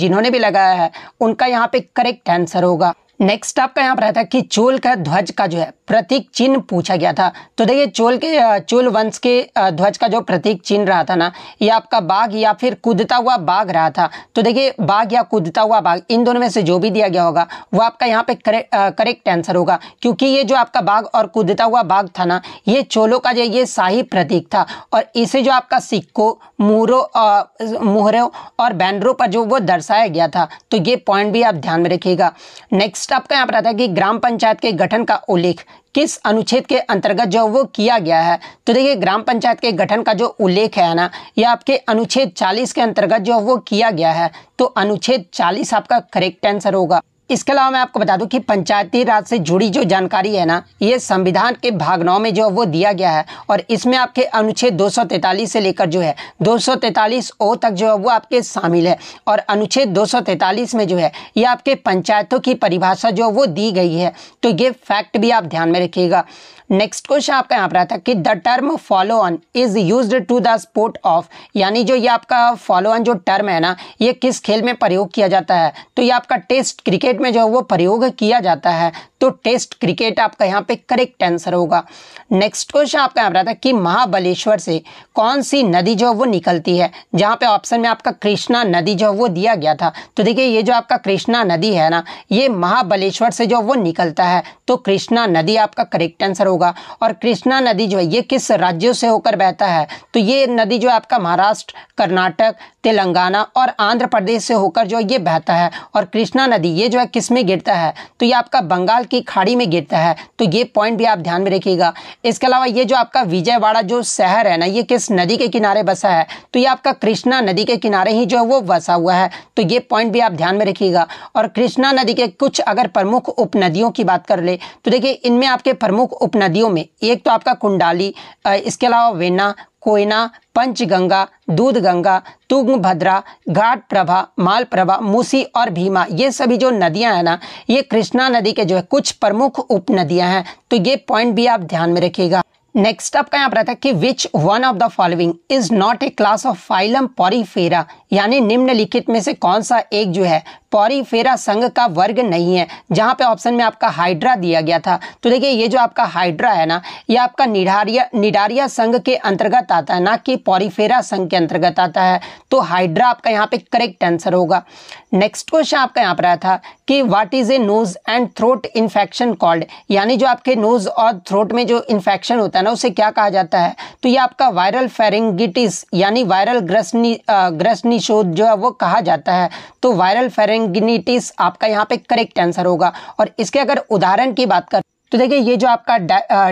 जिन्होंने भी लगाया है उनका यहाँ पे करेक्ट आंसर होगा नेक्स्ट आपका यहाँ पर आया था कि चोल का ध्वज का जो है प्रतीक चिन्ह पूछा गया था तो देखिए चोल के चोल वंश के ध्वज का जो प्रतीक चिन्ह रहा था ना ये आपका बाघ या फिर कूदता हुआ बाघ रहा था तो देखिए बाघ या कूदता हुआ बाघ इन दोनों में से जो भी दिया गया होगा वो आपका यहाँ पे करे, करेक्ट आंसर होगा क्योंकि ये जो आपका बाघ और कूदता हुआ बाघ था ना ये चोलों का जो ये शाही प्रतीक था और इसे जो आपका सिक्को मुहरों मुहरों और बैनरों पर जो वो दर्शाया गया था तो ये पॉइंट भी आप ध्यान में रखिएगा नेक्स्ट नेक्स्ट आपका यहाँ पर आता है कि ग्राम पंचायत के गठन का उल्लेख किस अनुच्छेद के अंतर्गत जो वो किया गया है तो देखिए ग्राम पंचायत के गठन का जो उल्लेख है ना ये आपके अनुच्छेद 40 के अंतर्गत जो वो किया गया है तो अनुच्छेद 40 आपका करेक्ट आंसर होगा इसके अलावा मैं आपको बता दूं कि पंचायती राज से जुड़ी जो जानकारी है ना ये संविधान के भाग नौ में जो वो दिया गया है और इसमें आपके अनुच्छेद 243 से लेकर जो है 243 ओ तक जो है वो आपके शामिल है और अनुच्छेद 243 में जो है ये आपके पंचायतों की परिभाषा जो वो दी गई है तो ये फैक्ट भी आप ध्यान में रखिएगा नेक्स्ट क्वेश्चन आपका यहाँ पर आता है कि the term follow on is use to the sport of यानी जो ये आपका फॉलो ऑन जो टर्म है ना ये किस खेल में प्रयोग किया जाता है तो ये आपका टेस्ट क्रिकेट में जो है वो प्रयोग किया जाता है तो टेस्ट क्रिकेट आपका यहाँ पे करेक्ट आंसर होगा नेक्स्ट क्वेश्चन आपका यहाँ पर आता है कि महाबलेश्वर से कौन सी नदी जो है वो निकलती है जहाँ पे ऑप्शन में आपका कृष्णा नदी जो है वो दिया गया था तो देखिए ये जो आपका कृष्णा नदी है ना ये महाबलेश्वर से जो वो निकलता है तो कृष्णा नदी आपका करेक्ट आंसर होगा होगा और कृष्णा नदी जो है ये किस राज्यों से होकर बहता है तो ये नदी जो है आपका महाराष्ट्र कर्नाटक तेलंगाना और आंध्र प्रदेश से होकर जो ये बहता है और कृष्णा नदी ये जो है किस में गिरता है तो ये आपका बंगाल की खाड़ी में गिरता है तो ये पॉइंट भी आप ध्यान में रखिएगा इसके अलावा ये जो आपका विजयवाड़ा जो शहर है ना ये किस नदी के किनारे बसा है तो ये आपका कृष्णा नदी के किनारे ही जो है वो बसा हुआ है तो ये पॉइंट भी आप ध्यान में रखिएगा और कृष्णा नदी के कुछ अगर प्रमुख उपनदियों की बात कर ले तो देखिए इनमें आपके प्रमुख उपनदी नदियों में एक तो आपका कुंडाली इसके अलावा वेना कोयना पंचगंगा दूध गंगा तुंगभद्रा घाट प्रभा माल प्रभा मूसी और भीमा ये सभी जो नदियां हैं ना ये कृष्णा नदी के जो है कुछ प्रमुख उप नदियाँ हैं तो ये पॉइंट भी आप ध्यान में रखिएगा नेक्स्ट आपका यहाँ पर था कि which one of the following is not a class of phylum porifera यानी निम्नलिखित में से कौन सा एक जो है पॉरीफेरा संघ का वर्ग नहीं है जहाँ पे ऑप्शन में आपका हाइड्रा दिया गया था तो देखिए ये जो आपका हाइड्रा है ना ये आपका निडारिया निडारिया संघ के अंतर्गत आता है ना कि पॉरीफेरा संघ के अंतर्गत आता है तो हाइड्रा आपका यहाँ पे करेक्ट आंसर होगा नेक्स्ट क्वेश्चन आपका यहाँ पर आया था कि what is a nose and throat infection called यानी जो आपके नोज और थ्रोट में जो इन्फेक्शन होता है ना उसे क्या कहा जाता है तो ये आपका वायरल फेरिंगिटिस यानी वायरल ग्रसनी ग्रसनी शोध जो है वो कहा जाता है तो वायरल फेरेंगिनिटिस आपका यहाँ पे करेक्ट आंसर होगा और इसके अगर उदाहरण की बात करें तो देखिए ये जो आपका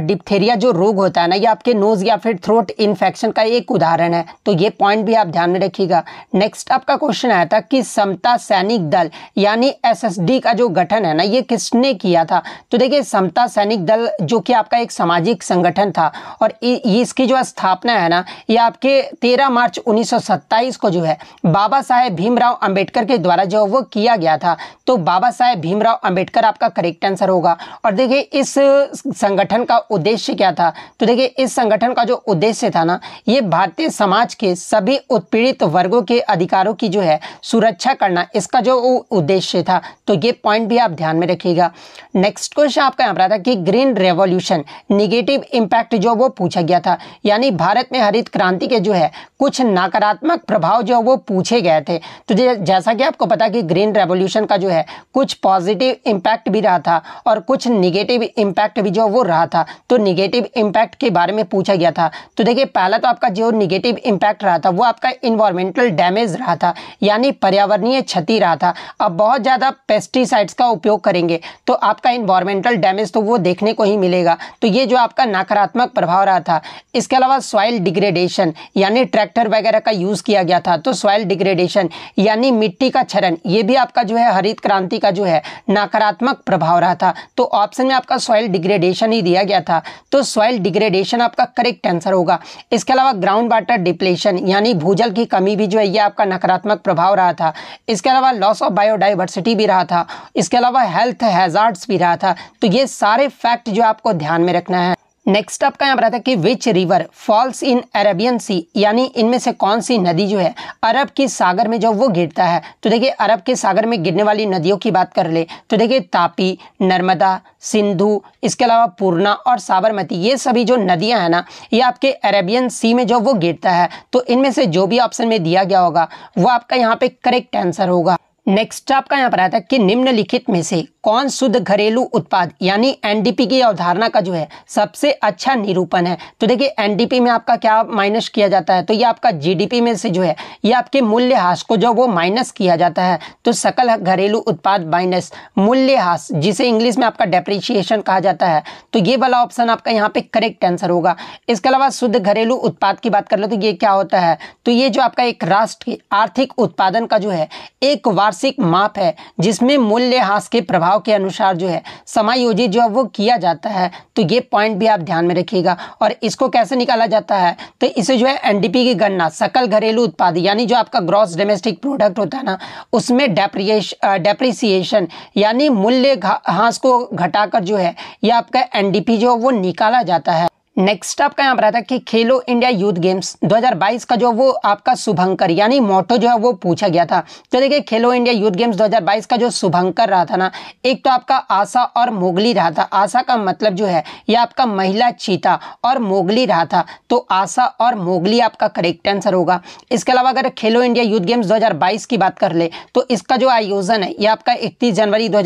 डिप्थेरिया जो रोग होता है ना ये आपके नोज या फिर थ्रोट इन्फेक्शन का एक उदाहरण है तो ये पॉइंट भी आप ध्यान में रखिएगा नेक्स्ट आपका क्वेश्चन आया था कि समता सैनिक दल यानी एसएसडी का जो गठन है ना ये किसने किया था तो देखिए समता सैनिक दल जो कि आपका एक सामाजिक संगठन था और ये इसकी जो स्थापना है ना ये आपके तेरह मार्च उन्नीस को जो है बाबा साहेब भीमराव अम्बेडकर के द्वारा जो वो किया गया था तो बाबा साहेब भीमराव अम्बेडकर आपका करेक्ट आंसर होगा और देखिए इस इस संगठन का उद्देश्य क्या था तो देखिए इस संगठन का जो उद्देश्य था ना ये भारतीय समाज के सभी उत्पीड़ित वर्गों के अधिकारों की जो है सुरक्षा करना इसका जो उद्देश्य था तो ये पॉइंट भी आप ध्यान में रखिएगा नेक्स्ट क्वेश्चन आपका यहाँ पर था कि ग्रीन रेवोल्यूशन निगेटिव इम्पैक्ट जो वो पूछा गया था यानी भारत में हरित क्रांति के जो है कुछ नकारात्मक प्रभाव जो वो पूछे गए थे तो जैसा कि आपको पता कि ग्रीन रेवोल्यूशन का जो है कुछ पॉजिटिव इम्पैक्ट भी रहा था और कुछ निगेटिव इम्पैक्ट भी जो वो रहा था तो निगेटिव इम्पैक्ट के बारे में पूछा गया था तो देखिए पहला तो आपका जो निगेटिव इम्पैक्ट रहा था वो आपका इन्वायरमेंटल डैमेज रहा था यानी पर्यावरणीय क्षति रहा था अब बहुत ज़्यादा पेस्टिसाइड्स का उपयोग करेंगे तो आपका इन्वायरमेंटल डैमेज तो वो देखने को ही मिलेगा तो ये जो आपका नकारात्मक प्रभाव रहा था इसके अलावा सॉइल डिग्रेडेशन यानी ट्रैक्टर वगैरह का यूज़ किया गया था तो सॉइल डिग्रेडेशन यानी मिट्टी का क्षरण ये भी आपका जो है हरित क्रांति का जो है नकारात्मक प्रभाव रहा था तो ऑप्शन में आपका सॉइल डिग्रेडेशन ही दिया गया था तो सॉइल डिग्रेडेशन आपका करेक्ट आंसर होगा इसके अलावा ग्राउंड वाटर डिप्लेशन यानी भूजल की कमी भी जो है ये आपका नकारात्मक प्रभाव रहा था इसके अलावा लॉस ऑफ बायोडाइवर्सिटी भी रहा था इसके अलावा हेल्थ हैजार्ड्स भी रहा था तो ये सारे फैक्ट जो आपको ध्यान में रखना है नेक्स्ट आपका यहाँ पर आता है कि which river falls in Arabian sea यानी इनमें से कौन सी नदी जो है अरब के सागर में जो वो गिरता है तो देखिए अरब के सागर में गिरने वाली नदियों की बात कर ले तो देखिए तापी नर्मदा सिंधु इसके अलावा पूर्णा और साबरमती ये सभी जो नदियाँ हैं ना ये आपके अरेबियन सी में जो वो गिरता है तो इनमें से जो भी ऑप्शन में दिया गया होगा वो आपका यहाँ पे करेक्ट आंसर होगा नेक्स्ट आपका यहाँ पर आया था कि निम्नलिखित में से कौन शुद्ध घरेलू उत्पाद यानी एनडीपी की अवधारणा का जो है सबसे अच्छा निरूपण है तो देखिए एनडीपी में आपका क्या माइनस किया जाता है तो ये आपका जीडीपी में से जो है ये आपके मूल्यह्रास को जो वो माइनस किया जाता है तो सकल घरेलू उत्पाद माइनस मूल्यह्रास जिसे इंग्लिश में आपका डेप्रिशिएशन कहा जाता है तो ये वाला ऑप्शन आपका यहाँ पे करेक्ट आंसर होगा इसके अलावा शुद्ध घरेलू उत्पाद की बात कर लो तो ये क्या होता है तो ये जो आपका एक राष्ट्र आर्थिक उत्पादन का जो है एक वार्षिक माप है जिसमें मूल्यह्रास के प्रभाव के अनुसार जो है समायोजित जो है वो किया जाता है तो ये पॉइंट भी आप ध्यान में रखिएगा और इसको कैसे निकाला जाता है तो इसे जो है एनडीपी की गणना सकल घरेलू उत्पाद यानी जो आपका ग्रॉस डोमेस्टिक प्रोडक्ट होता है ना उसमें डेप्रिसिएशन यानी मूल्य हास को घटाकर जो है यह आपका एनडीपी जो वो निकाला जाता है नेक्स्ट आपका यहाँ पर आता है कि खेलो इंडिया यूथ गेम्स 2022 का जो वो आपका शुभंकर यानी मोटो जो है वो पूछा गया था तो देखिए खेलो इंडिया यूथ गेम्स 2022 का जो शुभंकर रहा था ना एक तो आपका आशा और मोगली रहा था आशा का मतलब जो है ये आपका महिला चीता और मोगली रहा था तो आशा और मोगली आपका करेक्ट आंसर होगा इसके अलावा अगर खेलो इंडिया यूथ गेम्स दो की बात कर ले तो इसका जो आयोजन है ये आपका इकतीस जनवरी दो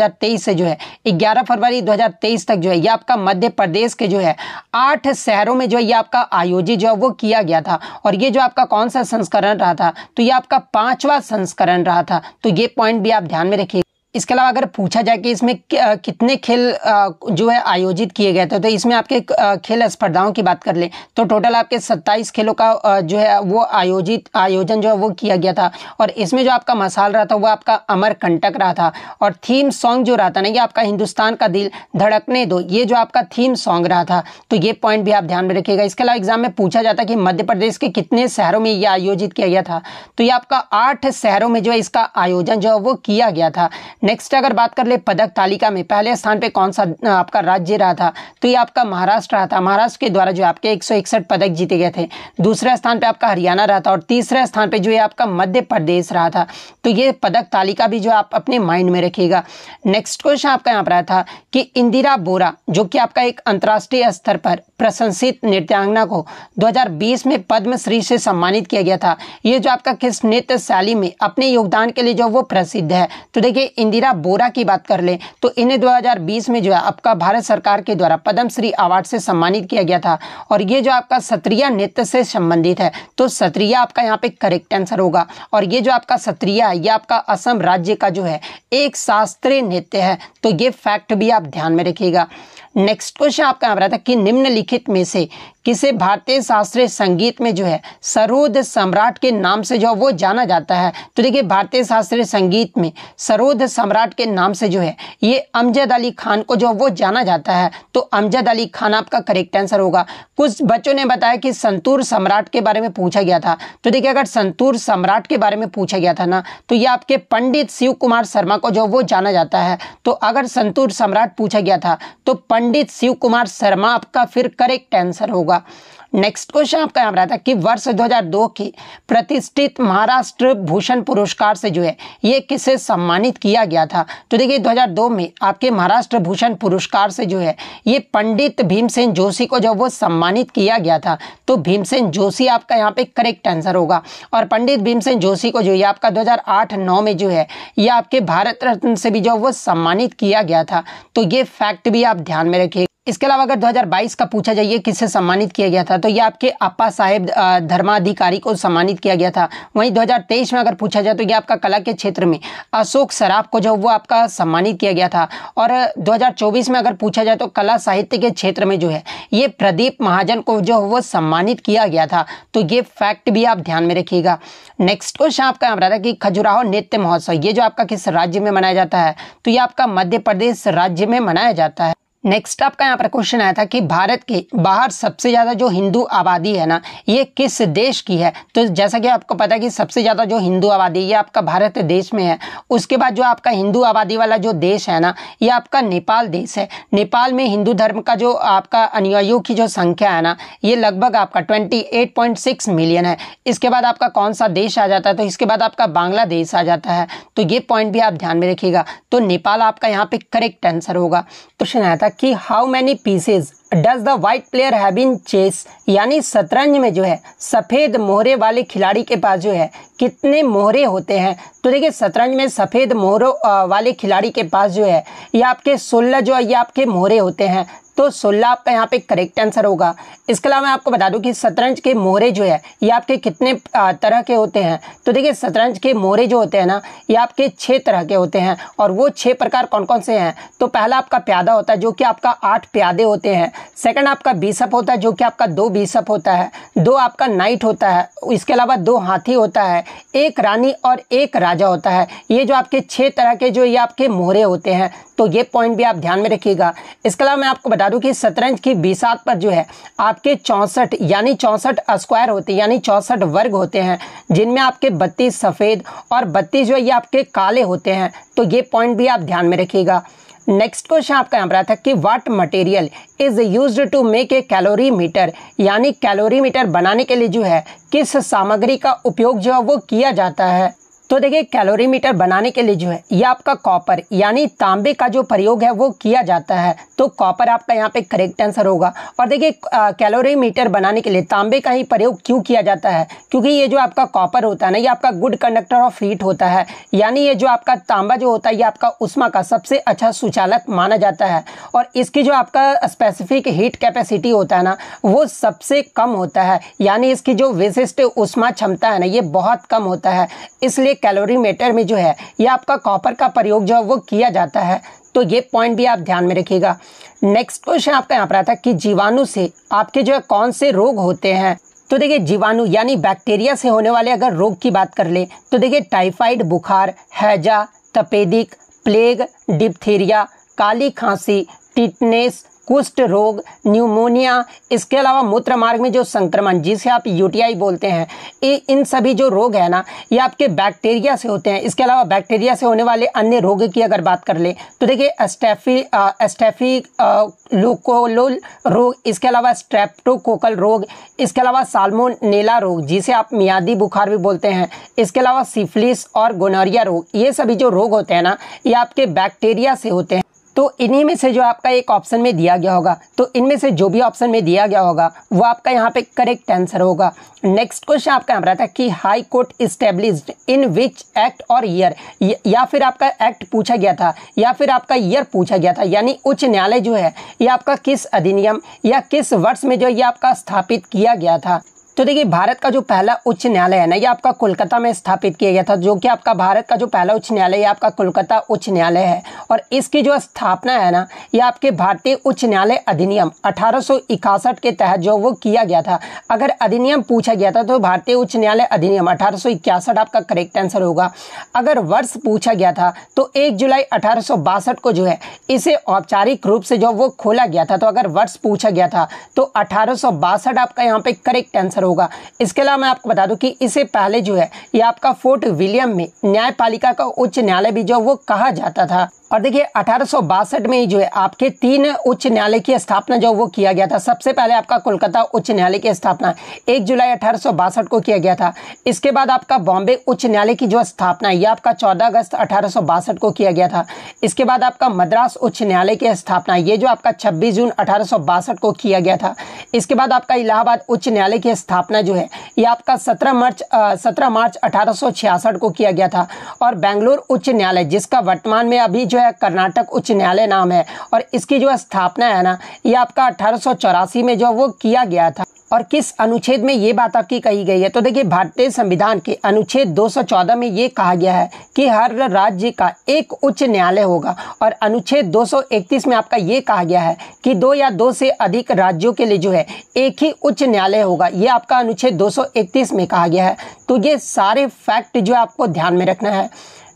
से जो है ग्यारह फरवरी दो तक जो है ये आपका मध्य प्रदेश के जो है आठ शहरों में जो ये आपका आयोजित जो है वो किया गया था और ये जो आपका कौन सा संस्करण रहा था तो ये आपका पांचवा संस्करण रहा था तो ये पॉइंट भी आप ध्यान में रखिए इसके अलावा अगर पूछा जाए कि इसमें कितने खेल जो है आयोजित किए गए थे तो इसमें आपके खेल स्पर्धाओं की बात कर लें तो टोटल आपके सत्ताईस खेलों का जो है वो आयोजित आयोजन जो है वो किया गया था और इसमें जो आपका मसाल रहा था वो आपका अमर कंटक रहा था और थीम सॉन्ग जो रहा था ना ये आपका हिंदुस्तान का दिल धड़कने दो ये जो आपका थीम सॉन्ग रहा था तो ये पॉइंट भी आप ध्यान में रखिएगा इसके अलावा एग्जाम में पूछा जाता कि मध्य प्रदेश के कितने शहरों में यह आयोजित किया गया था तो ये आपका आठ शहरों में जो है इसका आयोजन जो है वो किया गया था नेक्स्ट अगर बात कर ले पदक तालिका में पहले स्थान पे कौन सा आपका राज्य रहा था तो ये आपका महाराष्ट्र रहा था महाराष्ट्र के द्वारा जो आपके एक पदक जीते गए थे दूसरे स्थान पे आपका हरियाणा रहा था और तीसरे स्थान पे जो है आपका मध्य प्रदेश रहा था तो ये पदक तालिका भी जो आप अपने माइंड में रखिएगा नेक्स्ट क्वेश्चन आपका यहाँ पर आया था कि इंदिरा बोरा जो कि आपका एक अंतर्राष्ट्रीय स्तर पर प्रशंसित नृत्यांगना को 2020 में पद्मश्री से सम्मानित किया गया था ये जो आपका किस नृत्य शैली में अपने योगदान के लिए जो वो प्रसिद्ध है तो देखिए इंदिरा बोरा की बात कर लें तो इन्हें 2020 में जो है आपका भारत सरकार के द्वारा पद्मश्री अवार्ड से सम्मानित किया गया था और ये जो आपका सत्रिया नृत्य से संबंधित है तो सत्रिया आपका यहाँ पे करेक्ट आंसर होगा और ये जो आपका सत्रिया है ये आपका असम राज्य का जो है एक शास्त्रीय नृत्य है तो ये फैक्ट भी आप ध्यान में रखिएगा नेक्स्ट क्वेश्चन आपका यहाँ पर आता है कि निम्नलिखित में से किसे भारतीय शास्त्रीय संगीत में जो है सरोद सम्राट के नाम से जो है वो जाना जाता है तो देखिए भारतीय शास्त्रीय संगीत में सरोद सम्राट के नाम से जो है ये अमजद अली खान को जो वो जाना जाता है तो अमजद अली खान आपका करेक्ट आंसर होगा कुछ बच्चों ने बताया कि संतूर सम्राट के बारे में पूछा गया था तो देखिए अगर संतूर सम्राट के बारे में पूछा गया था ना तो ये आपके पंडित शिव कुमार शर्मा को जो वो जाना जाता है तो अगर संतूर सम्राट पूछा गया था तो पंडित शिव कुमार शर्मा आपका फिर करेक्ट आंसर होगा हुआ नेक्स्ट क्वेश्चन आपका यहाँ रहा था कि वर्ष 2002 की प्रतिष्ठित महाराष्ट्र भूषण पुरस्कार से जो है ये किसे सम्मानित किया गया था तो देखिए 2002 में आपके महाराष्ट्र भूषण पुरस्कार से जो है ये पंडित भीमसेन जोशी को जो वो सम्मानित किया गया था तो भीमसेन जोशी आपका यहाँ पे करेक्ट आंसर होगा और पंडित भीमसेन जोशी को जो है आपका दो हज़ार में जो है ये आपके भारत रत्न से भी जो वो सम्मानित किया गया था तो ये फैक्ट भी आप ध्यान में रखिए इसके अलावा अगर 2022 का पूछा जाइए किससे सम्मानित किया गया था तो ये आपके अपा साहेब धर्माधिकारी को सम्मानित किया गया था वहीं 2023 में अगर पूछा जाए तो ये आपका कला के क्षेत्र में अशोक सराफ को जो वो आपका सम्मानित किया गया था और 2024 में अगर पूछा जाए तो कला साहित्य के क्षेत्र में जो है ये प्रदीप महाजन को जो वो सम्मानित किया गया था तो ये फैक्ट भी आप ध्यान में रखिएगा नेक्स्ट क्वेश्चन आपका यहाँ था कि खजुराहो नृत्य महोत्सव ये जो आपका किस राज्य में मनाया जाता है तो ये आपका मध्य प्रदेश राज्य में मनाया जाता है नेक्स्ट आपका यहाँ पर क्वेश्चन आया था कि भारत के बाहर सबसे ज़्यादा जो हिंदू आबादी है ना ये किस देश की है तो जैसा कि आपको पता है कि सबसे ज़्यादा जो हिंदू आबादी ये आपका भारत देश में है उसके बाद जो आपका हिंदू आबादी वाला जो देश है ना ये आपका नेपाल देश है नेपाल में हिंदू धर्म का जो आपका अनुयायियों की जो संख्या है ना ये लगभग आपका ट्वेंटी मिलियन है इसके बाद आपका कौन सा देश आ जाता है तो इसके बाद आपका बांग्लादेश आ जाता है तो ये पॉइंट भी आप ध्यान में रखिएगा तो नेपाल आपका यहाँ पे करेक्ट आंसर होगा क्वेश्चन तो आया था कि how many pieces does the white player have in chess यानी शतरंज में जो है सफ़ेद मोहरे वाले खिलाड़ी के पास जो है कितने मोहरे होते हैं तो देखिए शतरंज में सफ़ेद मोहरों वाले खिलाड़ी के पास जो है या आपके सोलह जो है ये आपके मोहरे होते हैं तो सोलह आपका यहाँ पे करेक्ट आंसर होगा इसके अलावा मैं आपको बता दूं कि शतरंज के मोहरे जो है ये आपके कितने तरह के होते हैं तो देखिए शतरंज के मोरे जो होते हैं ना ये आपके छह तरह के होते हैं और वो छह प्रकार कौन कौन से हैं तो पहला आपका प्यादा होता है जो कि आपका आठ प्यादे होते हैं सेकेंड आपका बीसअप होता है जो कि आपका दो बीसअप होता है दो आपका नाइट होता है इसके अलावा दो हाथी होता है एक रानी और एक राजा होता है ये जो आपके छह तरह के जो ये आपके मोहरे होते हैं तो ये पॉइंट भी आप ध्यान में रखिएगा इसके अलावा मैं आपको बता हजारों की शतरंज की बीसात पर जो है आपके चौंसठ यानी चौंसठ स्क्वायर होते हैं यानी चौंसठ वर्ग होते हैं जिनमें आपके बत्तीस सफ़ेद और बत्तीस जो है ये आपके काले होते हैं तो ये पॉइंट भी आप ध्यान में रखिएगा नेक्स्ट क्वेश्चन आपका यहाँ पर आया था कि what material is use to make a calorimeter यानी कैलोरी मीटर बनाने के लिए जो है किस सामग्री का उपयोग जो है वो किया जाता है तो देखिए कैलोरीमीटर बनाने के लिए जो है ये आपका कॉपर यानी तांबे का जो प्रयोग है वो किया जाता है तो कॉपर आपका यहाँ पे करेक्ट आंसर होगा और देखिए कैलोरीमीटर बनाने के लिए तांबे का ही प्रयोग क्यों किया जाता है क्योंकि ये जो आपका कॉपर होता है ना ये आपका गुड कंडक्टर ऑफ हीट होता है यानी ये जो आपका तांबा जो होता है ये आपका उष्मा का सबसे अच्छा सुचालक माना जाता है और इसकी जो आपका स्पेसिफिक हीट कैपेसिटी होता है ना वो सबसे कम होता है यानी इसकी जो विशिष्ट उष्मा क्षमता है ना ये बहुत कम होता है इसलिए कैलोरी कैलोरीमीटर में जो है ये आपका कॉपर का प्रयोग जो है वो किया जाता है तो ये पॉइंट भी आप ध्यान में रखिएगा नेक्स्ट क्वेश्चन आपका यहाँ पर आता है कि जीवाणु से आपके जो है कौन से रोग होते हैं तो देखिए जीवाणु यानी बैक्टीरिया से होने वाले अगर रोग की बात कर ले तो देखिए टाइफाइड बुखार हैजा तपेदिक प्लेग डिप्थीरिया काली खांसी टिटनेस कुष्ठ रोग न्यूमोनिया इसके अलावा मूत्र मार्ग में जो संक्रमण जिसे आप यूटीआई बोलते हैं ये इन सभी जो रोग है ना ये आपके बैक्टीरिया से होते हैं इसके अलावा बैक्टीरिया से होने वाले अन्य रोग की अगर बात कर ले तो देखिए एस्टेफी एस्टेफी लूकोलोल रोग इसके अलावा स्ट्रेप्टोकोकल रोग इसके अलावा साल्मोनेला रोग जिसे आप मियादी बुखार भी बोलते हैं इसके अलावा सिफिलिस और गोनोरिया रोग ये सभी जो रोग होते हैं ना ये आपके बैक्टीरिया से होते हैं तो इन्हीं में से जो आपका एक ऑप्शन में दिया गया होगा तो इनमें से जो भी ऑप्शन में दिया गया होगा वो आपका यहाँ पे करेक्ट आंसर होगा नेक्स्ट क्वेश्चन आपका यहाँ पर आता है कि high court establish in which act और ईयर या फिर आपका एक्ट पूछा गया था या फिर आपका ईयर पूछा गया था यानी उच्च न्यायालय जो है ये आपका किस अधिनियम या किस वर्ष में जो ये आपका स्थापित किया गया था तो देखिए भारत का जो पहला उच्च न्यायालय है ना ये आपका कोलकाता में स्थापित किया गया था जो कि आपका भारत का जो पहला उच्च न्यायालय है आपका कोलकाता उच्च न्यायालय है और इसकी जो स्थापना है ना ये आपके भारतीय उच्च न्यायालय अधिनियम अठारह के तहत जो वो किया गया था अगर अधिनियम पूछा गया था तो भारतीय उच्च न्यायालय अधिनियम अठारह आपका करेक्ट आंसर होगा अगर वर्ष पूछा गया था तो एक जुलाई अठारह को जो है इसे औपचारिक रूप से जो वो खोला गया था तो अगर वर्ष पूछा गया था तो अठारह आपका यहाँ पे करेक्ट आंसर होगा इसके अलावा मैं आपको बता दूं कि इससे पहले जो है ये आपका फोर्ट विलियम में न्यायपालिका का उच्च न्यायालय भी जो वो कहा जाता था और देखिए अठारह में ही जो है आपके तीन उच्च न्यायालय की स्थापना जो वो किया गया था सबसे पहले आपका कोलकाता उच्च न्यायालय की स्थापना एक जुलाई अठारह को किया गया था इसके बाद आपका बॉम्बे उच्च न्यायालय की जो स्थापना यह आपका 14 अगस्त अठारह को किया गया था इसके बाद आपका मद्रास उच्च न्यायालय की स्थापना ये जो आपका छब्बीस जून अठारह को किया गया था इसके बाद आपका इलाहाबाद उच्च न्यायालय की स्थापना जो है ये आपका सत्रह मार्च सत्रह मार्च अठारह को किया गया था और बेंगलोर उच्च न्यायालय जिसका वर्तमान में अभी जो है कर्नाटक उच्च न्यायालय नाम है और इसकी जो स्थापना है ना ये आपका अठारह में जो वो किया गया था और किस अनुच्छेद में ये बात आपकी कही गई है तो देखिए भारतीय संविधान के अनुच्छेद 214 में ये कहा गया है कि हर राज्य का एक उच्च न्यायालय होगा और अनुच्छेद 231 में आपका ये कहा गया है कि दो या दो से अधिक राज्यों के लिए जो है एक ही उच्च न्यायालय होगा ये आपका अनुच्छेद 231 में कहा गया है तो ये सारे फैक्ट जो आपको ध्यान में रखना है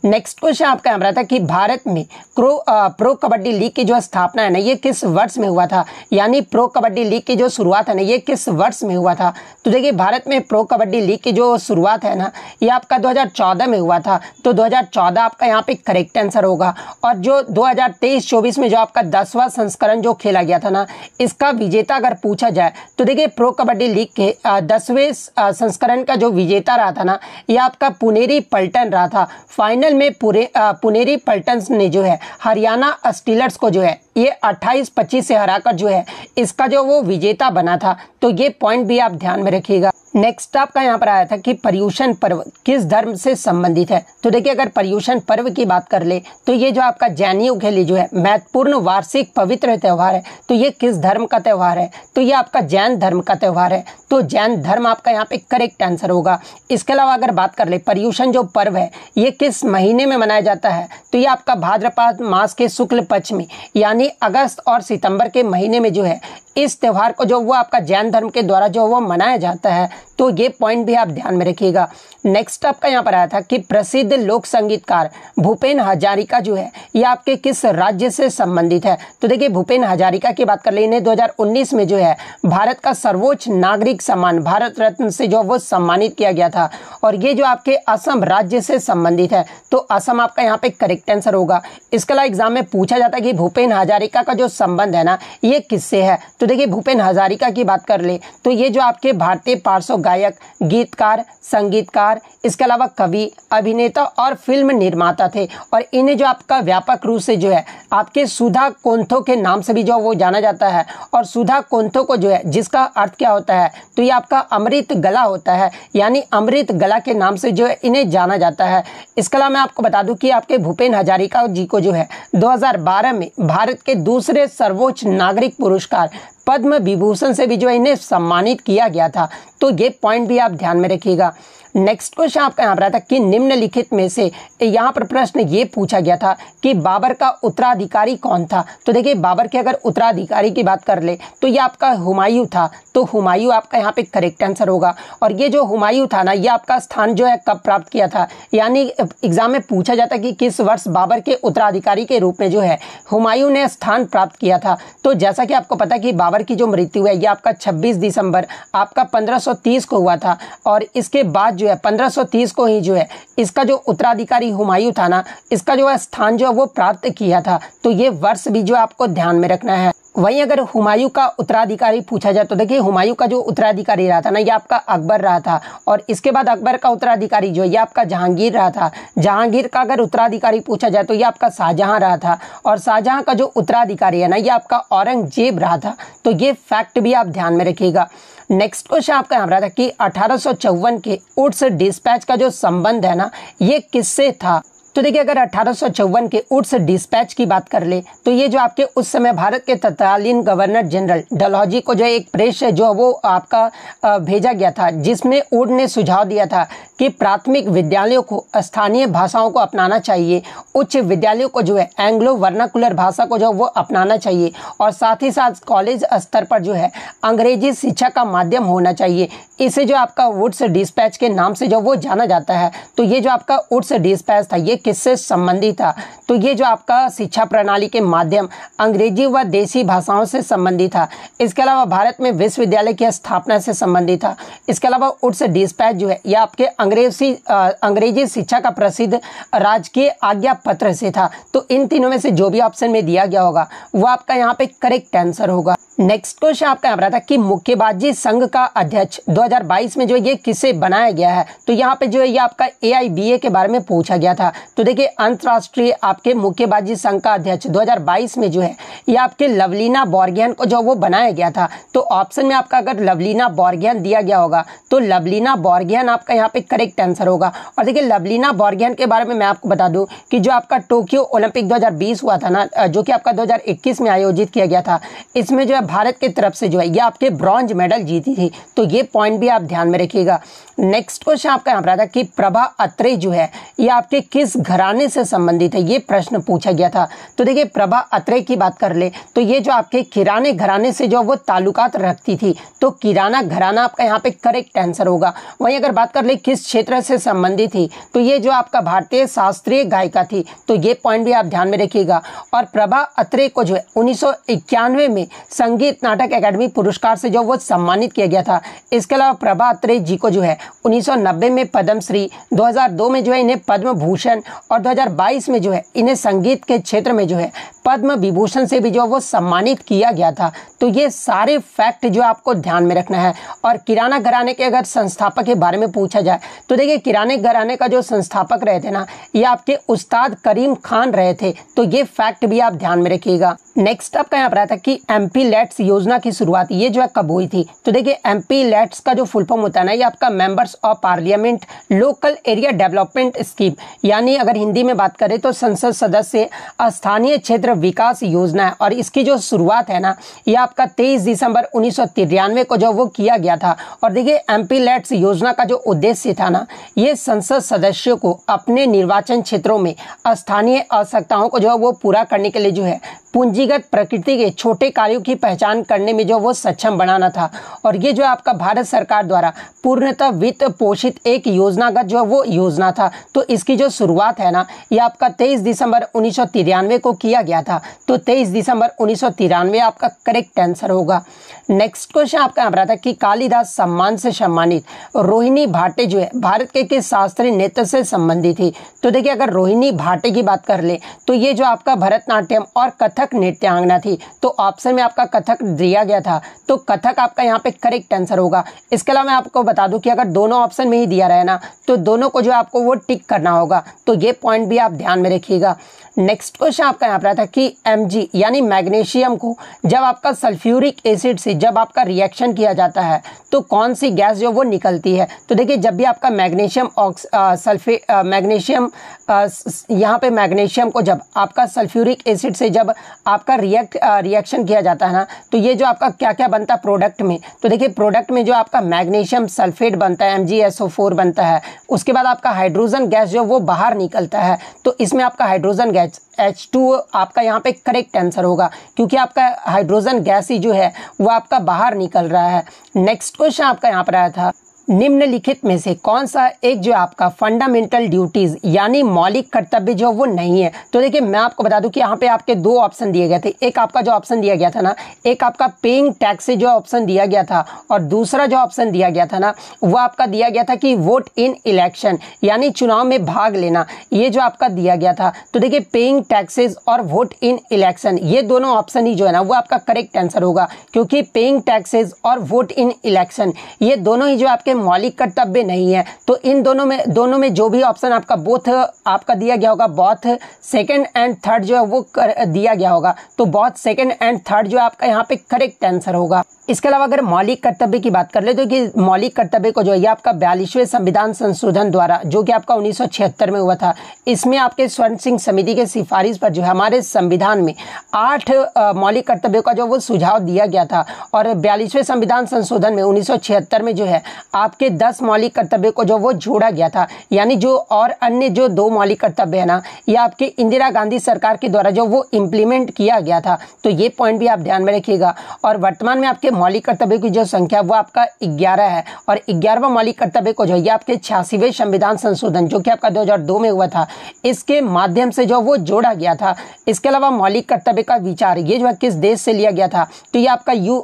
नेक्स्ट क्वेश्चन आपका रहा था कि भारत में प्रो आ, प्रो कबड्डी लीग की जो स्थापना है ना ये किस वर्ष में हुआ था यानी प्रो कबड्डी लीग की जो शुरुआत है ना ये किस वर्ष में हुआ था तो देखिए भारत में प्रो कबड्डी लीग की जो शुरुआत है ना ये आपका 2014 में हुआ था तो 2014 आपका यहाँ पे करेक्ट आंसर होगा और जो 2023-24 में जो आपका दसवां संस्करण जो खेला गया था ना इसका विजेता अगर पूछा जाए तो देखिए प्रो कबड्डी लीग के दसवें संस्करण का जो विजेता रहा था ना ये आपका पुनेरी पल्टन रहा था फाइनल फाइनल में पुरे पुनेरी पल्टन ने जो है हरियाणा स्टीलर्स को जो है ये अट्ठाईस पच्चीस से हराकर जो है इसका जो वो विजेता बना था तो ये पॉइंट भी आप ध्यान में रखिएगा नेक्स्ट आपका यहाँ पर आया था कि पर्यूषण पर्व किस धर्म से संबंधित है तो देखिए अगर पर्यूषण पर्व की बात कर ले तो ये जो आपका जैनियों के लिए जो है महत्वपूर्ण वार्षिक पवित्र त्यौहार है तो ये किस धर्म का त्यौहार है तो ये आपका जैन धर्म का त्यौहार है तो जैन धर्म आपका यहाँ पे करेक्ट आंसर होगा इसके अलावा अगर बात कर ले पर्यूषण जो पर्व है ये किस महीने में मनाया जाता है तो ये आपका भाद्रपाद मास के शुक्ल पक्ष में यानी यानी अगस्त और सितंबर के महीने में जो है इस त्यौहार को जो वो आपका जैन धर्म के द्वारा जो वो मनाया जाता है तो ये पॉइंट भी आप ध्यान में रखिएगा नेक्स्ट आपका यहाँ पर आया था कि प्रसिद्ध लोक संगीतकार भूपेन हजारिका जो है ये आपके किस राज्य से संबंधित है तो देखिए भूपेन हजारिका की बात कर लें इन्हें 2019 में जो है भारत का सर्वोच्च नागरिक सम्मान भारत रत्न से जो वो सम्मानित किया गया था और ये जो आपके असम राज्य से संबंधित है तो असम आपका यहाँ पे करेक्ट आंसर होगा इसके अलावा एग्जाम में पूछा जाता है कि भूपेन हजारिका का जो संबंध है ना ये किससे है तो देखिए भूपेन हजारिका की बात कर ले तो ये जो आपके भारतीय पार्श्व गायक गीतकार संगीतकार इसके अलावा कवि अभिनेता और फिल्म निर्माता थे और इन्हें जो आपका व्यापक रूप से जो है आपके सुधा कोंथो के नाम से भी जो वो जाना जाता है और सुधा कोंथो को जो है जिसका अर्थ क्या होता है तो ये आपका अमृत गला होता है यानी अमृत गला के नाम से जो है इन्हें जाना जाता है इसके अलावा मैं आपको बता दूं कि आपके भूपेन हजारिका जी को जो है 2012 में भारत के दूसरे सर्वोच्च नागरिक पुरस्कार पद्म विभूषण से भी जो इन्हें सम्मानित किया गया था तो ये पॉइंट भी आप ध्यान में रखिएगा नेक्स्ट क्वेश्चन आपका यहाँ पर था कि निम्नलिखित में से यहाँ पर प्रश्न ये पूछा गया था कि बाबर का उत्तराधिकारी कौन था तो देखिए बाबर के अगर उत्तराधिकारी की बात कर ले तो ये आपका हुमायूं था तो हुमायूं आपका यहाँ पे करेक्ट आंसर होगा और ये जो हुमायूं था ना ये आपका स्थान जो है कब प्राप्त किया था यानी एग्जाम में पूछा जाता कि किस वर्ष बाबर के उत्तराधिकारी के रूप में जो है हुमायूं ने स्थान प्राप्त किया था तो जैसा कि आपको पता कि बाबर की जो मृत्यु है ये आपका छब्बीस दिसंबर आपका पंद्रह को हुआ था और इसके बाद जो है 1530 को ही जो है इसका जो उत्तराधिकारी हुमायूं था ना इसका जो है स्थान जो है वो प्राप्त किया था तो ये वर्ष भी जो आपको ध्यान में रखना है वहीं अगर हुमायूं का उत्तराधिकारी पूछा जाए तो देखिए हुमायूं का जो उत्तराधिकारी रहा था ना ये आपका अकबर रहा था और इसके बाद अकबर का उत्तराधिकारी जो है ये आपका जहांगीर रहा था जहांगीर का अगर उत्तराधिकारी पूछा जाए तो ये आपका शाहजहां रहा था और शाहजहां का जो उत्तराधिकारी है ना ये आपका औरंगजेब रहा था तो ये फैक्ट भी आप ध्यान में रखिएगा नेक्स्ट क्वेश्चन आपका यहाँ रहा था कि अठारह के उड्स डिस्पैच का जो संबंध है ना ये किससे था तो देखिए अगर अठारह के उड्स डिस्पैच की बात कर ले तो ये जो आपके उस समय भारत के तत्कालीन गवर्नर जनरल डलहौजी को जो एक प्रेस है जो वो आपका भेजा गया था जिसमें उड ने सुझाव दिया था कि प्राथमिक विद्यालयों को स्थानीय भाषाओं को अपनाना चाहिए उच्च विद्यालयों को जो है एंग्लो वर्नाकुलर भाषा को जो वो अपनाना चाहिए और साथ ही साथ कॉलेज स्तर पर जो है अंग्रेजी शिक्षा का माध्यम होना चाहिए इसे जो आपका वुड्स डिस्पैच के नाम से जो वो जाना जाता है तो ये जो आपका वुड्स डिस्पैच था ये किससे संबंधित था तो ये जो आपका शिक्षा प्रणाली के माध्यम अंग्रेजी व देसी भाषाओं से संबंधित था इसके अलावा भारत में विश्वविद्यालय की स्थापना से संबंधित था इसके अलावा उड्स डिस्पैच जो है यह आपके अंग्रेजी अंग्रेजी शिक्षा का प्रसिद्ध राजकीय आज्ञा पत्र से था तो इन तीनों में से जो भी ऑप्शन में दिया गया होगा वो आपका यहाँ पे करेक्ट आंसर होगा नेक्स्ट क्वेश्चन आपका यहाँ था कि मुक्केबाजी संघ का अध्यक्ष 2022 में जो ये किसे बनाया गया है तो यहाँ पे जो है ये आपका ए के बारे में पूछा गया था तो देखिए अंतर्राष्ट्रीय आपके मुक्केबाजी संघ का अध्यक्ष 2022 में जो है ये आपके लवलीना बॉर्गियन को जो वो बनाया गया था तो ऑप्शन में आपका अगर लवलीना बॉर्गियन दिया गया होगा तो लवलीना बॉर्गियन आपका यहाँ पे करेक्ट आंसर होगा और देखिए लवलीना बॉर्गियन के बारे में मैं आपको बता दूँ कि जो आपका टोक्यो ओलंपिक दो हुआ था ना जो कि आपका दो में आयोजित किया गया था इसमें जो है भारत की तरफ से जो है ये आपके ब्रॉन्ज मेडल जीती थी तो ये पॉइंट भी आप ध्यान में रखिएगा नेक्स्ट क्वेश्चन आपका यहाँ पर आता कि प्रभा अत्रे जो है ये आपके किस घराने से संबंधित है ये प्रश्न पूछा गया था तो देखिए प्रभा अत्रे की बात कर ले तो ये जो आपके किराने घराने से जो वो ताल्लुकात रखती थी तो किराना घराना आपका यहाँ पे करेक्ट आंसर होगा वहीं अगर बात कर ले किस क्षेत्र से संबंधित थी तो ये जो आपका भारतीय शास्त्रीय गायिका थी तो ये पॉइंट भी आप ध्यान में रखिएगा और प्रभा अत्रे को जो है उन्नीस में संगीत नाटक अकेडमी पुरस्कार से जो वो सम्मानित किया गया था इसके अलावा प्रभा अत्रे जी को जो है 1990 में पद्मश्री 2002 में जो है इन्हें पद्म भूषण और 2022 में जो है इन्हें संगीत के क्षेत्र में जो है पद्म विभूषण से भी जो वो सम्मानित किया गया था तो ये सारे फैक्ट जो आपको ध्यान में रखना है और किराना घराने के अगर संस्थापक के बारे में पूछा जाए तो देखिए किराने घराने का जो संस्थापक रहे थे ना ये आपके उस्ताद करीम खान रहे थे तो ये फैक्ट भी आप ध्यान में रखिएगा नेक्स्ट आपका यहाँ पर था कि एम लेट्स योजना की शुरुआत ये जो है कब हुई थी तो देखिए एम लेट्स का जो फुल फॉर्म होता है ना ये आपका member members of parliament local area development scheme यानी अगर हिंदी में बात करें तो संसद सदस्य स्थानीय क्षेत्र विकास योजना है और इसकी जो शुरुआत है ना ये आपका तेईस दिसंबर उन्नीस को जो वो किया गया था और देखिए एम लेट्स योजना का जो उद्देश्य था ना ये संसद सदस्यों को अपने निर्वाचन क्षेत्रों में स्थानीय आवश्यकताओं को जो है वो पूरा करने के लिए जो है पूंजीगत प्रकृति के छोटे कार्यों की पहचान करने में जो वो सक्षम बनाना था और ये जो आपका भारत सरकार द्वारा पूर्णतः वित्त पोषित एक योजनागत जो वो योजना था तो इसकी जो शुरुआत है ना ये आपका 23 दिसंबर उन्नीस को किया गया था तो 23 दिसंबर उन्नीस आपका करेक्ट आंसर होगा नेक्स्ट क्वेश्चन आपका यहाँ पर था कि कालिदास सम्मान से सम्मानित रोहिणी भाटे जो है भारत के किस शास्त्रीय नृत्य से संबंधित थी तो देखिए अगर रोहिणी भाटे की बात कर ले तो ये जो आपका भरतनाट्यम और कथक नृत्यांगना थी तो ऑप्शन में आपका कथक दिया गया था तो कथक आपका यहाँ पे करेक्ट आंसर होगा इसके अलावा मैं आपको बता दूं कि अगर दोनों ऑप्शन में ही दिया रहे ना तो दोनों को जो आपको वो टिक करना होगा तो ये पॉइंट भी आप ध्यान में रखिएगा नेक्स्ट क्वेश्चन आपका यहाँ पर आता है कि एम यानी मैग्नीशियम को जब आपका सल्फ्यूरिक एसिड से जब आपका रिएक्शन किया जाता है तो कौन सी गैस जो वो निकलती है तो देखिए जब भी आपका मैग्नीशियम ऑक्स सल्फे मैग्नीशियम यहाँ पे मैग्नीशियम को जब आपका सल्फ्यूरिक एसिड से जब आपका रिएक्ट रिएक्शन किया जाता है ना तो ये जो आपका क्या क्या बनता है प्रोडक्ट में तो देखिए प्रोडक्ट में जो आपका मैग्नीशियम सल्फेट बनता है एम बनता है उसके बाद आपका हाइड्रोजन गैस जो वो बाहर निकलता है तो इसमें आपका hydrogen gas H H two आपका यहाँ पे करेक्ट आंसर होगा क्योंकि आपका हाइड्रोजन गैस ही जो है वो आपका बाहर निकल रहा है नेक्स्ट क्वेश्चन आपका यहाँ पर आया था निम्नलिखित में से कौन सा एक जो आपका फंडामेंटल ड्यूटीज यानी मौलिक कर्तव्य जो वो नहीं है तो देखिए मैं आपको बता दूं कि यहाँ पे आपके दो ऑप्शन दिए गए थे एक आपका जो ऑप्शन दिया गया था ना एक आपका पेइंग टैक्स जो ऑप्शन दिया गया था और दूसरा जो ऑप्शन दिया गया था ना वो आपका दिया गया था कि वोट इन इलेक्शन यानी चुनाव में भाग लेना ये जो आपका दिया गया था तो देखिए पेइंग टैक्सेज और वोट इन इलेक्शन ये दोनों ऑप्शन ही जो है ना वो आपका करेक्ट आंसर होगा क्योंकि पेइंग टैक्सेज और वोट इन इलेक्शन ये दोनों ही जो आपके मौलिक कर्तव्य नहीं है तो इन दोनों में दोनों में जो भी ऑप्शन आपका बोथ आपका दिया गया होगा बॉथ सेकेंड एंड थर्ड जो है वो कर, दिया गया होगा तो बॉथ सेकेंड एंड थर्ड जो है आपका यहाँ पे करेक्ट आंसर होगा इसके अलावा अगर मौलिक कर्तव्य की बात कर ले तो कि मौलिक कर्तव्य को जो है आपका बयालीसवें संविधान संशोधन द्वारा जो कि आपका 1976 में हुआ था इसमें आपके स्वर्ण सिंह समिति के सिफारिश पर जो है हमारे संविधान में आठ मौलिक कर्तव्य का जो वो सुझाव दिया गया था और बयालीसवें संविधान संशोधन में उन्नीस में जो है आपके दस मौलिक कर्तव्य को जो वो जोड़ा गया था यानी जो और अन्य जो दो मौलिक कर्तव्य है ना ये आपके इंदिरा गांधी सरकार के द्वारा जो वो इम्प्लीमेंट किया गया था तो ये पॉइंट भी आप ध्यान में रखिएगा और वर्तमान में आपके मौलिक कर्तव्य की जो संख्या वो आपका ग्यारह है और ग्यारहवा मौलिक कर्तव्य को जो है आपके छियासीवें संविधान संशोधन जो कि आपका 2002 में हुआ था इसके माध्यम से जो वो जोड़ा गया था इसके अलावा मौलिक कर्तव्य का विचार ये जो है किस देश से लिया गया था तो ये आपका यू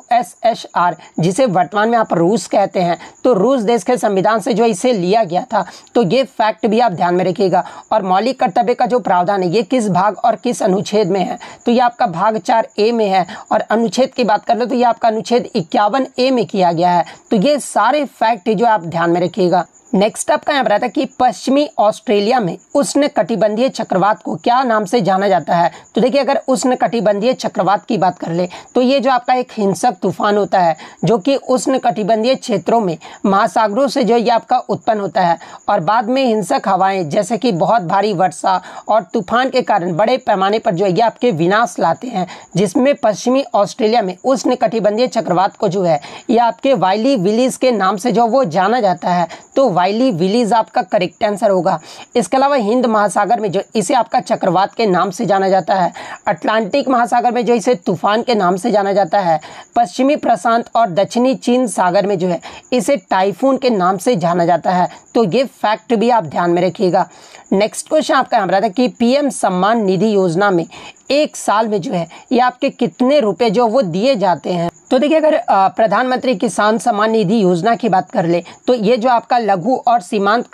जिसे वर्तमान में आप रूस कहते हैं तो रूस देश के संविधान से जो इसे लिया गया था तो ये फैक्ट भी आप ध्यान में रखिएगा और मौलिक कर्तव्य का जो प्रावधान है ये किस भाग और किस अनुच्छेद में है तो ये आपका भाग चार ए में है और अनुच्छेद की बात कर लो तो ये आपका अनुच्छेद अनुच्छेद इक्यावन ए में किया गया है तो ये सारे फैक्ट जो आप ध्यान में रखिएगा नेक्स्ट आपका यहाँ पर आता है कि पश्चिमी ऑस्ट्रेलिया में उष्ण कटिबंधीय चक्रवात को क्या नाम से जाना जाता है तो देखिए अगर उष्ण कटिबंधीय चक्रवात की बात कर ले तो ये जो आपका एक हिंसक तूफान होता है जो कि उष्ण कटिबंधीय क्षेत्रों में महासागरों से जो ये आपका उत्पन्न होता है और बाद में हिंसक हवाएं जैसे कि बहुत भारी वर्षा और तूफान के कारण बड़े पैमाने पर जो ये आपके विनाश लाते हैं जिसमें पश्चिमी ऑस्ट्रेलिया में उष्ण कटिबंधीय चक्रवात को जो है ये आपके वाइली विलीज के नाम से जो वो जाना जाता है तो वाइली विलीज आपका करेक्ट आंसर होगा इसके अलावा हिंद महासागर में जो इसे आपका चक्रवात के नाम से जाना जाता है अटलांटिक महासागर में जो इसे तूफान के नाम से जाना जाता है पश्चिमी प्रशांत और दक्षिणी चीन सागर में जो है इसे टाइफून के नाम से जाना जाता है तो ये फैक्ट भी आप ध्यान में रखिएगा नेक्स्ट क्वेश्चन आपका हमारा था कि पीएम सम्मान निधि योजना में एक साल में जो है ये आपके कितने रुपए जो वो दिए जाते हैं तो देखिए अगर प्रधानमंत्री किसान सम्मान निधि योजना की बात कर ले तो ये जो आपका लघु और सीमांत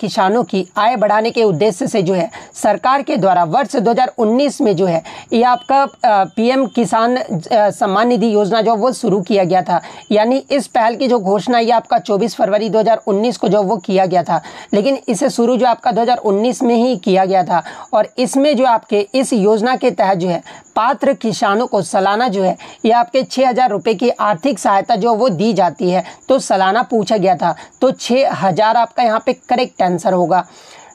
किसानों की आय बढ़ाने के उद्देश्य से जो है सरकार के द्वारा वर्ष 2019 में जो है ये आपका पीएम किसान सम्मान निधि योजना जो वो शुरू किया गया था यानी इस पहल की जो घोषणा ये आपका 24 फरवरी 2019 को जो वो किया गया था लेकिन इसे शुरू जो आपका 2019 में ही किया गया था और इसमें जो आपके इस योजना के के तहत जो है पात्र किसानों को सालाना जो है ये आपके छः हज़ार रुपये की आर्थिक सहायता जो वो दी जाती है तो सालाना पूछा गया था तो छः हज़ार आपका यहाँ पे करेक्ट आंसर होगा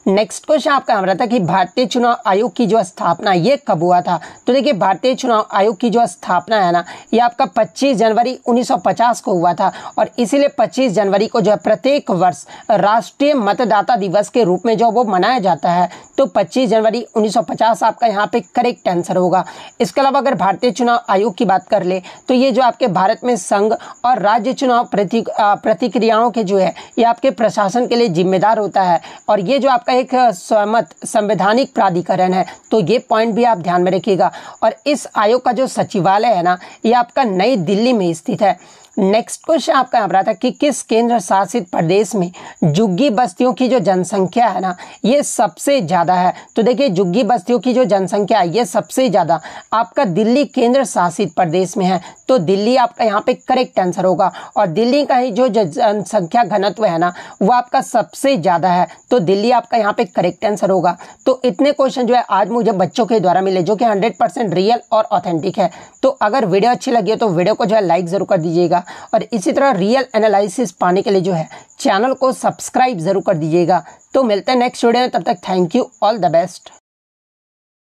नेक्स्ट क्वेश्चन आपका हमारा था कि भारतीय चुनाव आयोग की जो स्थापना ये कब हुआ था तो देखिए भारतीय चुनाव आयोग की जो स्थापना है ना ये आपका 25 जनवरी 1950 को हुआ था और इसीलिए 25 जनवरी को जो है प्रत्येक वर्ष राष्ट्रीय मतदाता दिवस के रूप में जो वो मनाया जाता है तो 25 जनवरी 1950 आपका यहाँ पे करेक्ट आंसर होगा इसके अलावा अगर भारतीय चुनाव आयोग की बात कर ले तो ये जो आपके भारत में संघ और राज्य चुनाव प्रतिक्रियाओं के जो है ये आपके प्रशासन के लिए जिम्मेदार होता है और ये जो आपका एक स्वमत संवैधानिक प्राधिकरण है तो ये पॉइंट भी आप ध्यान में रखिएगा और इस आयोग का जो सचिवालय है ना ये आपका नई दिल्ली में स्थित है नेक्स्ट क्वेश्चन आपका यहाँ पर आता है कि किस केंद्र शासित प्रदेश में जुग्गी बस्तियों की जो जनसंख्या है ना ये सबसे ज़्यादा है तो देखिए जुग्गी बस्तियों की जो जनसंख्या है ये सबसे ज़्यादा आपका दिल्ली केंद्र शासित प्रदेश में है तो दिल्ली आपका यहाँ पे करेक्ट आंसर होगा और दिल्ली का ही जो जनसंख्या घनत्व है ना वो आपका सबसे ज़्यादा है तो दिल्ली आपका यहाँ पे करेक्ट आंसर होगा तो इतने क्वेश्चन जो है आज मुझे बच्चों के द्वारा मिले जो कि हंड्रेड रियल और ऑथेंटिक है तो अगर वीडियो अच्छी लगी हो तो वीडियो को जो है लाइक ज़रूर कर दीजिएगा दीजिएगा और इसी तरह रियल एनालिसिस पाने के लिए जो है चैनल को सब्सक्राइब ज़रूर कर दीजिएगा तो मिलते हैं नेक्स्ट वीडियो में तब तक thank you all the best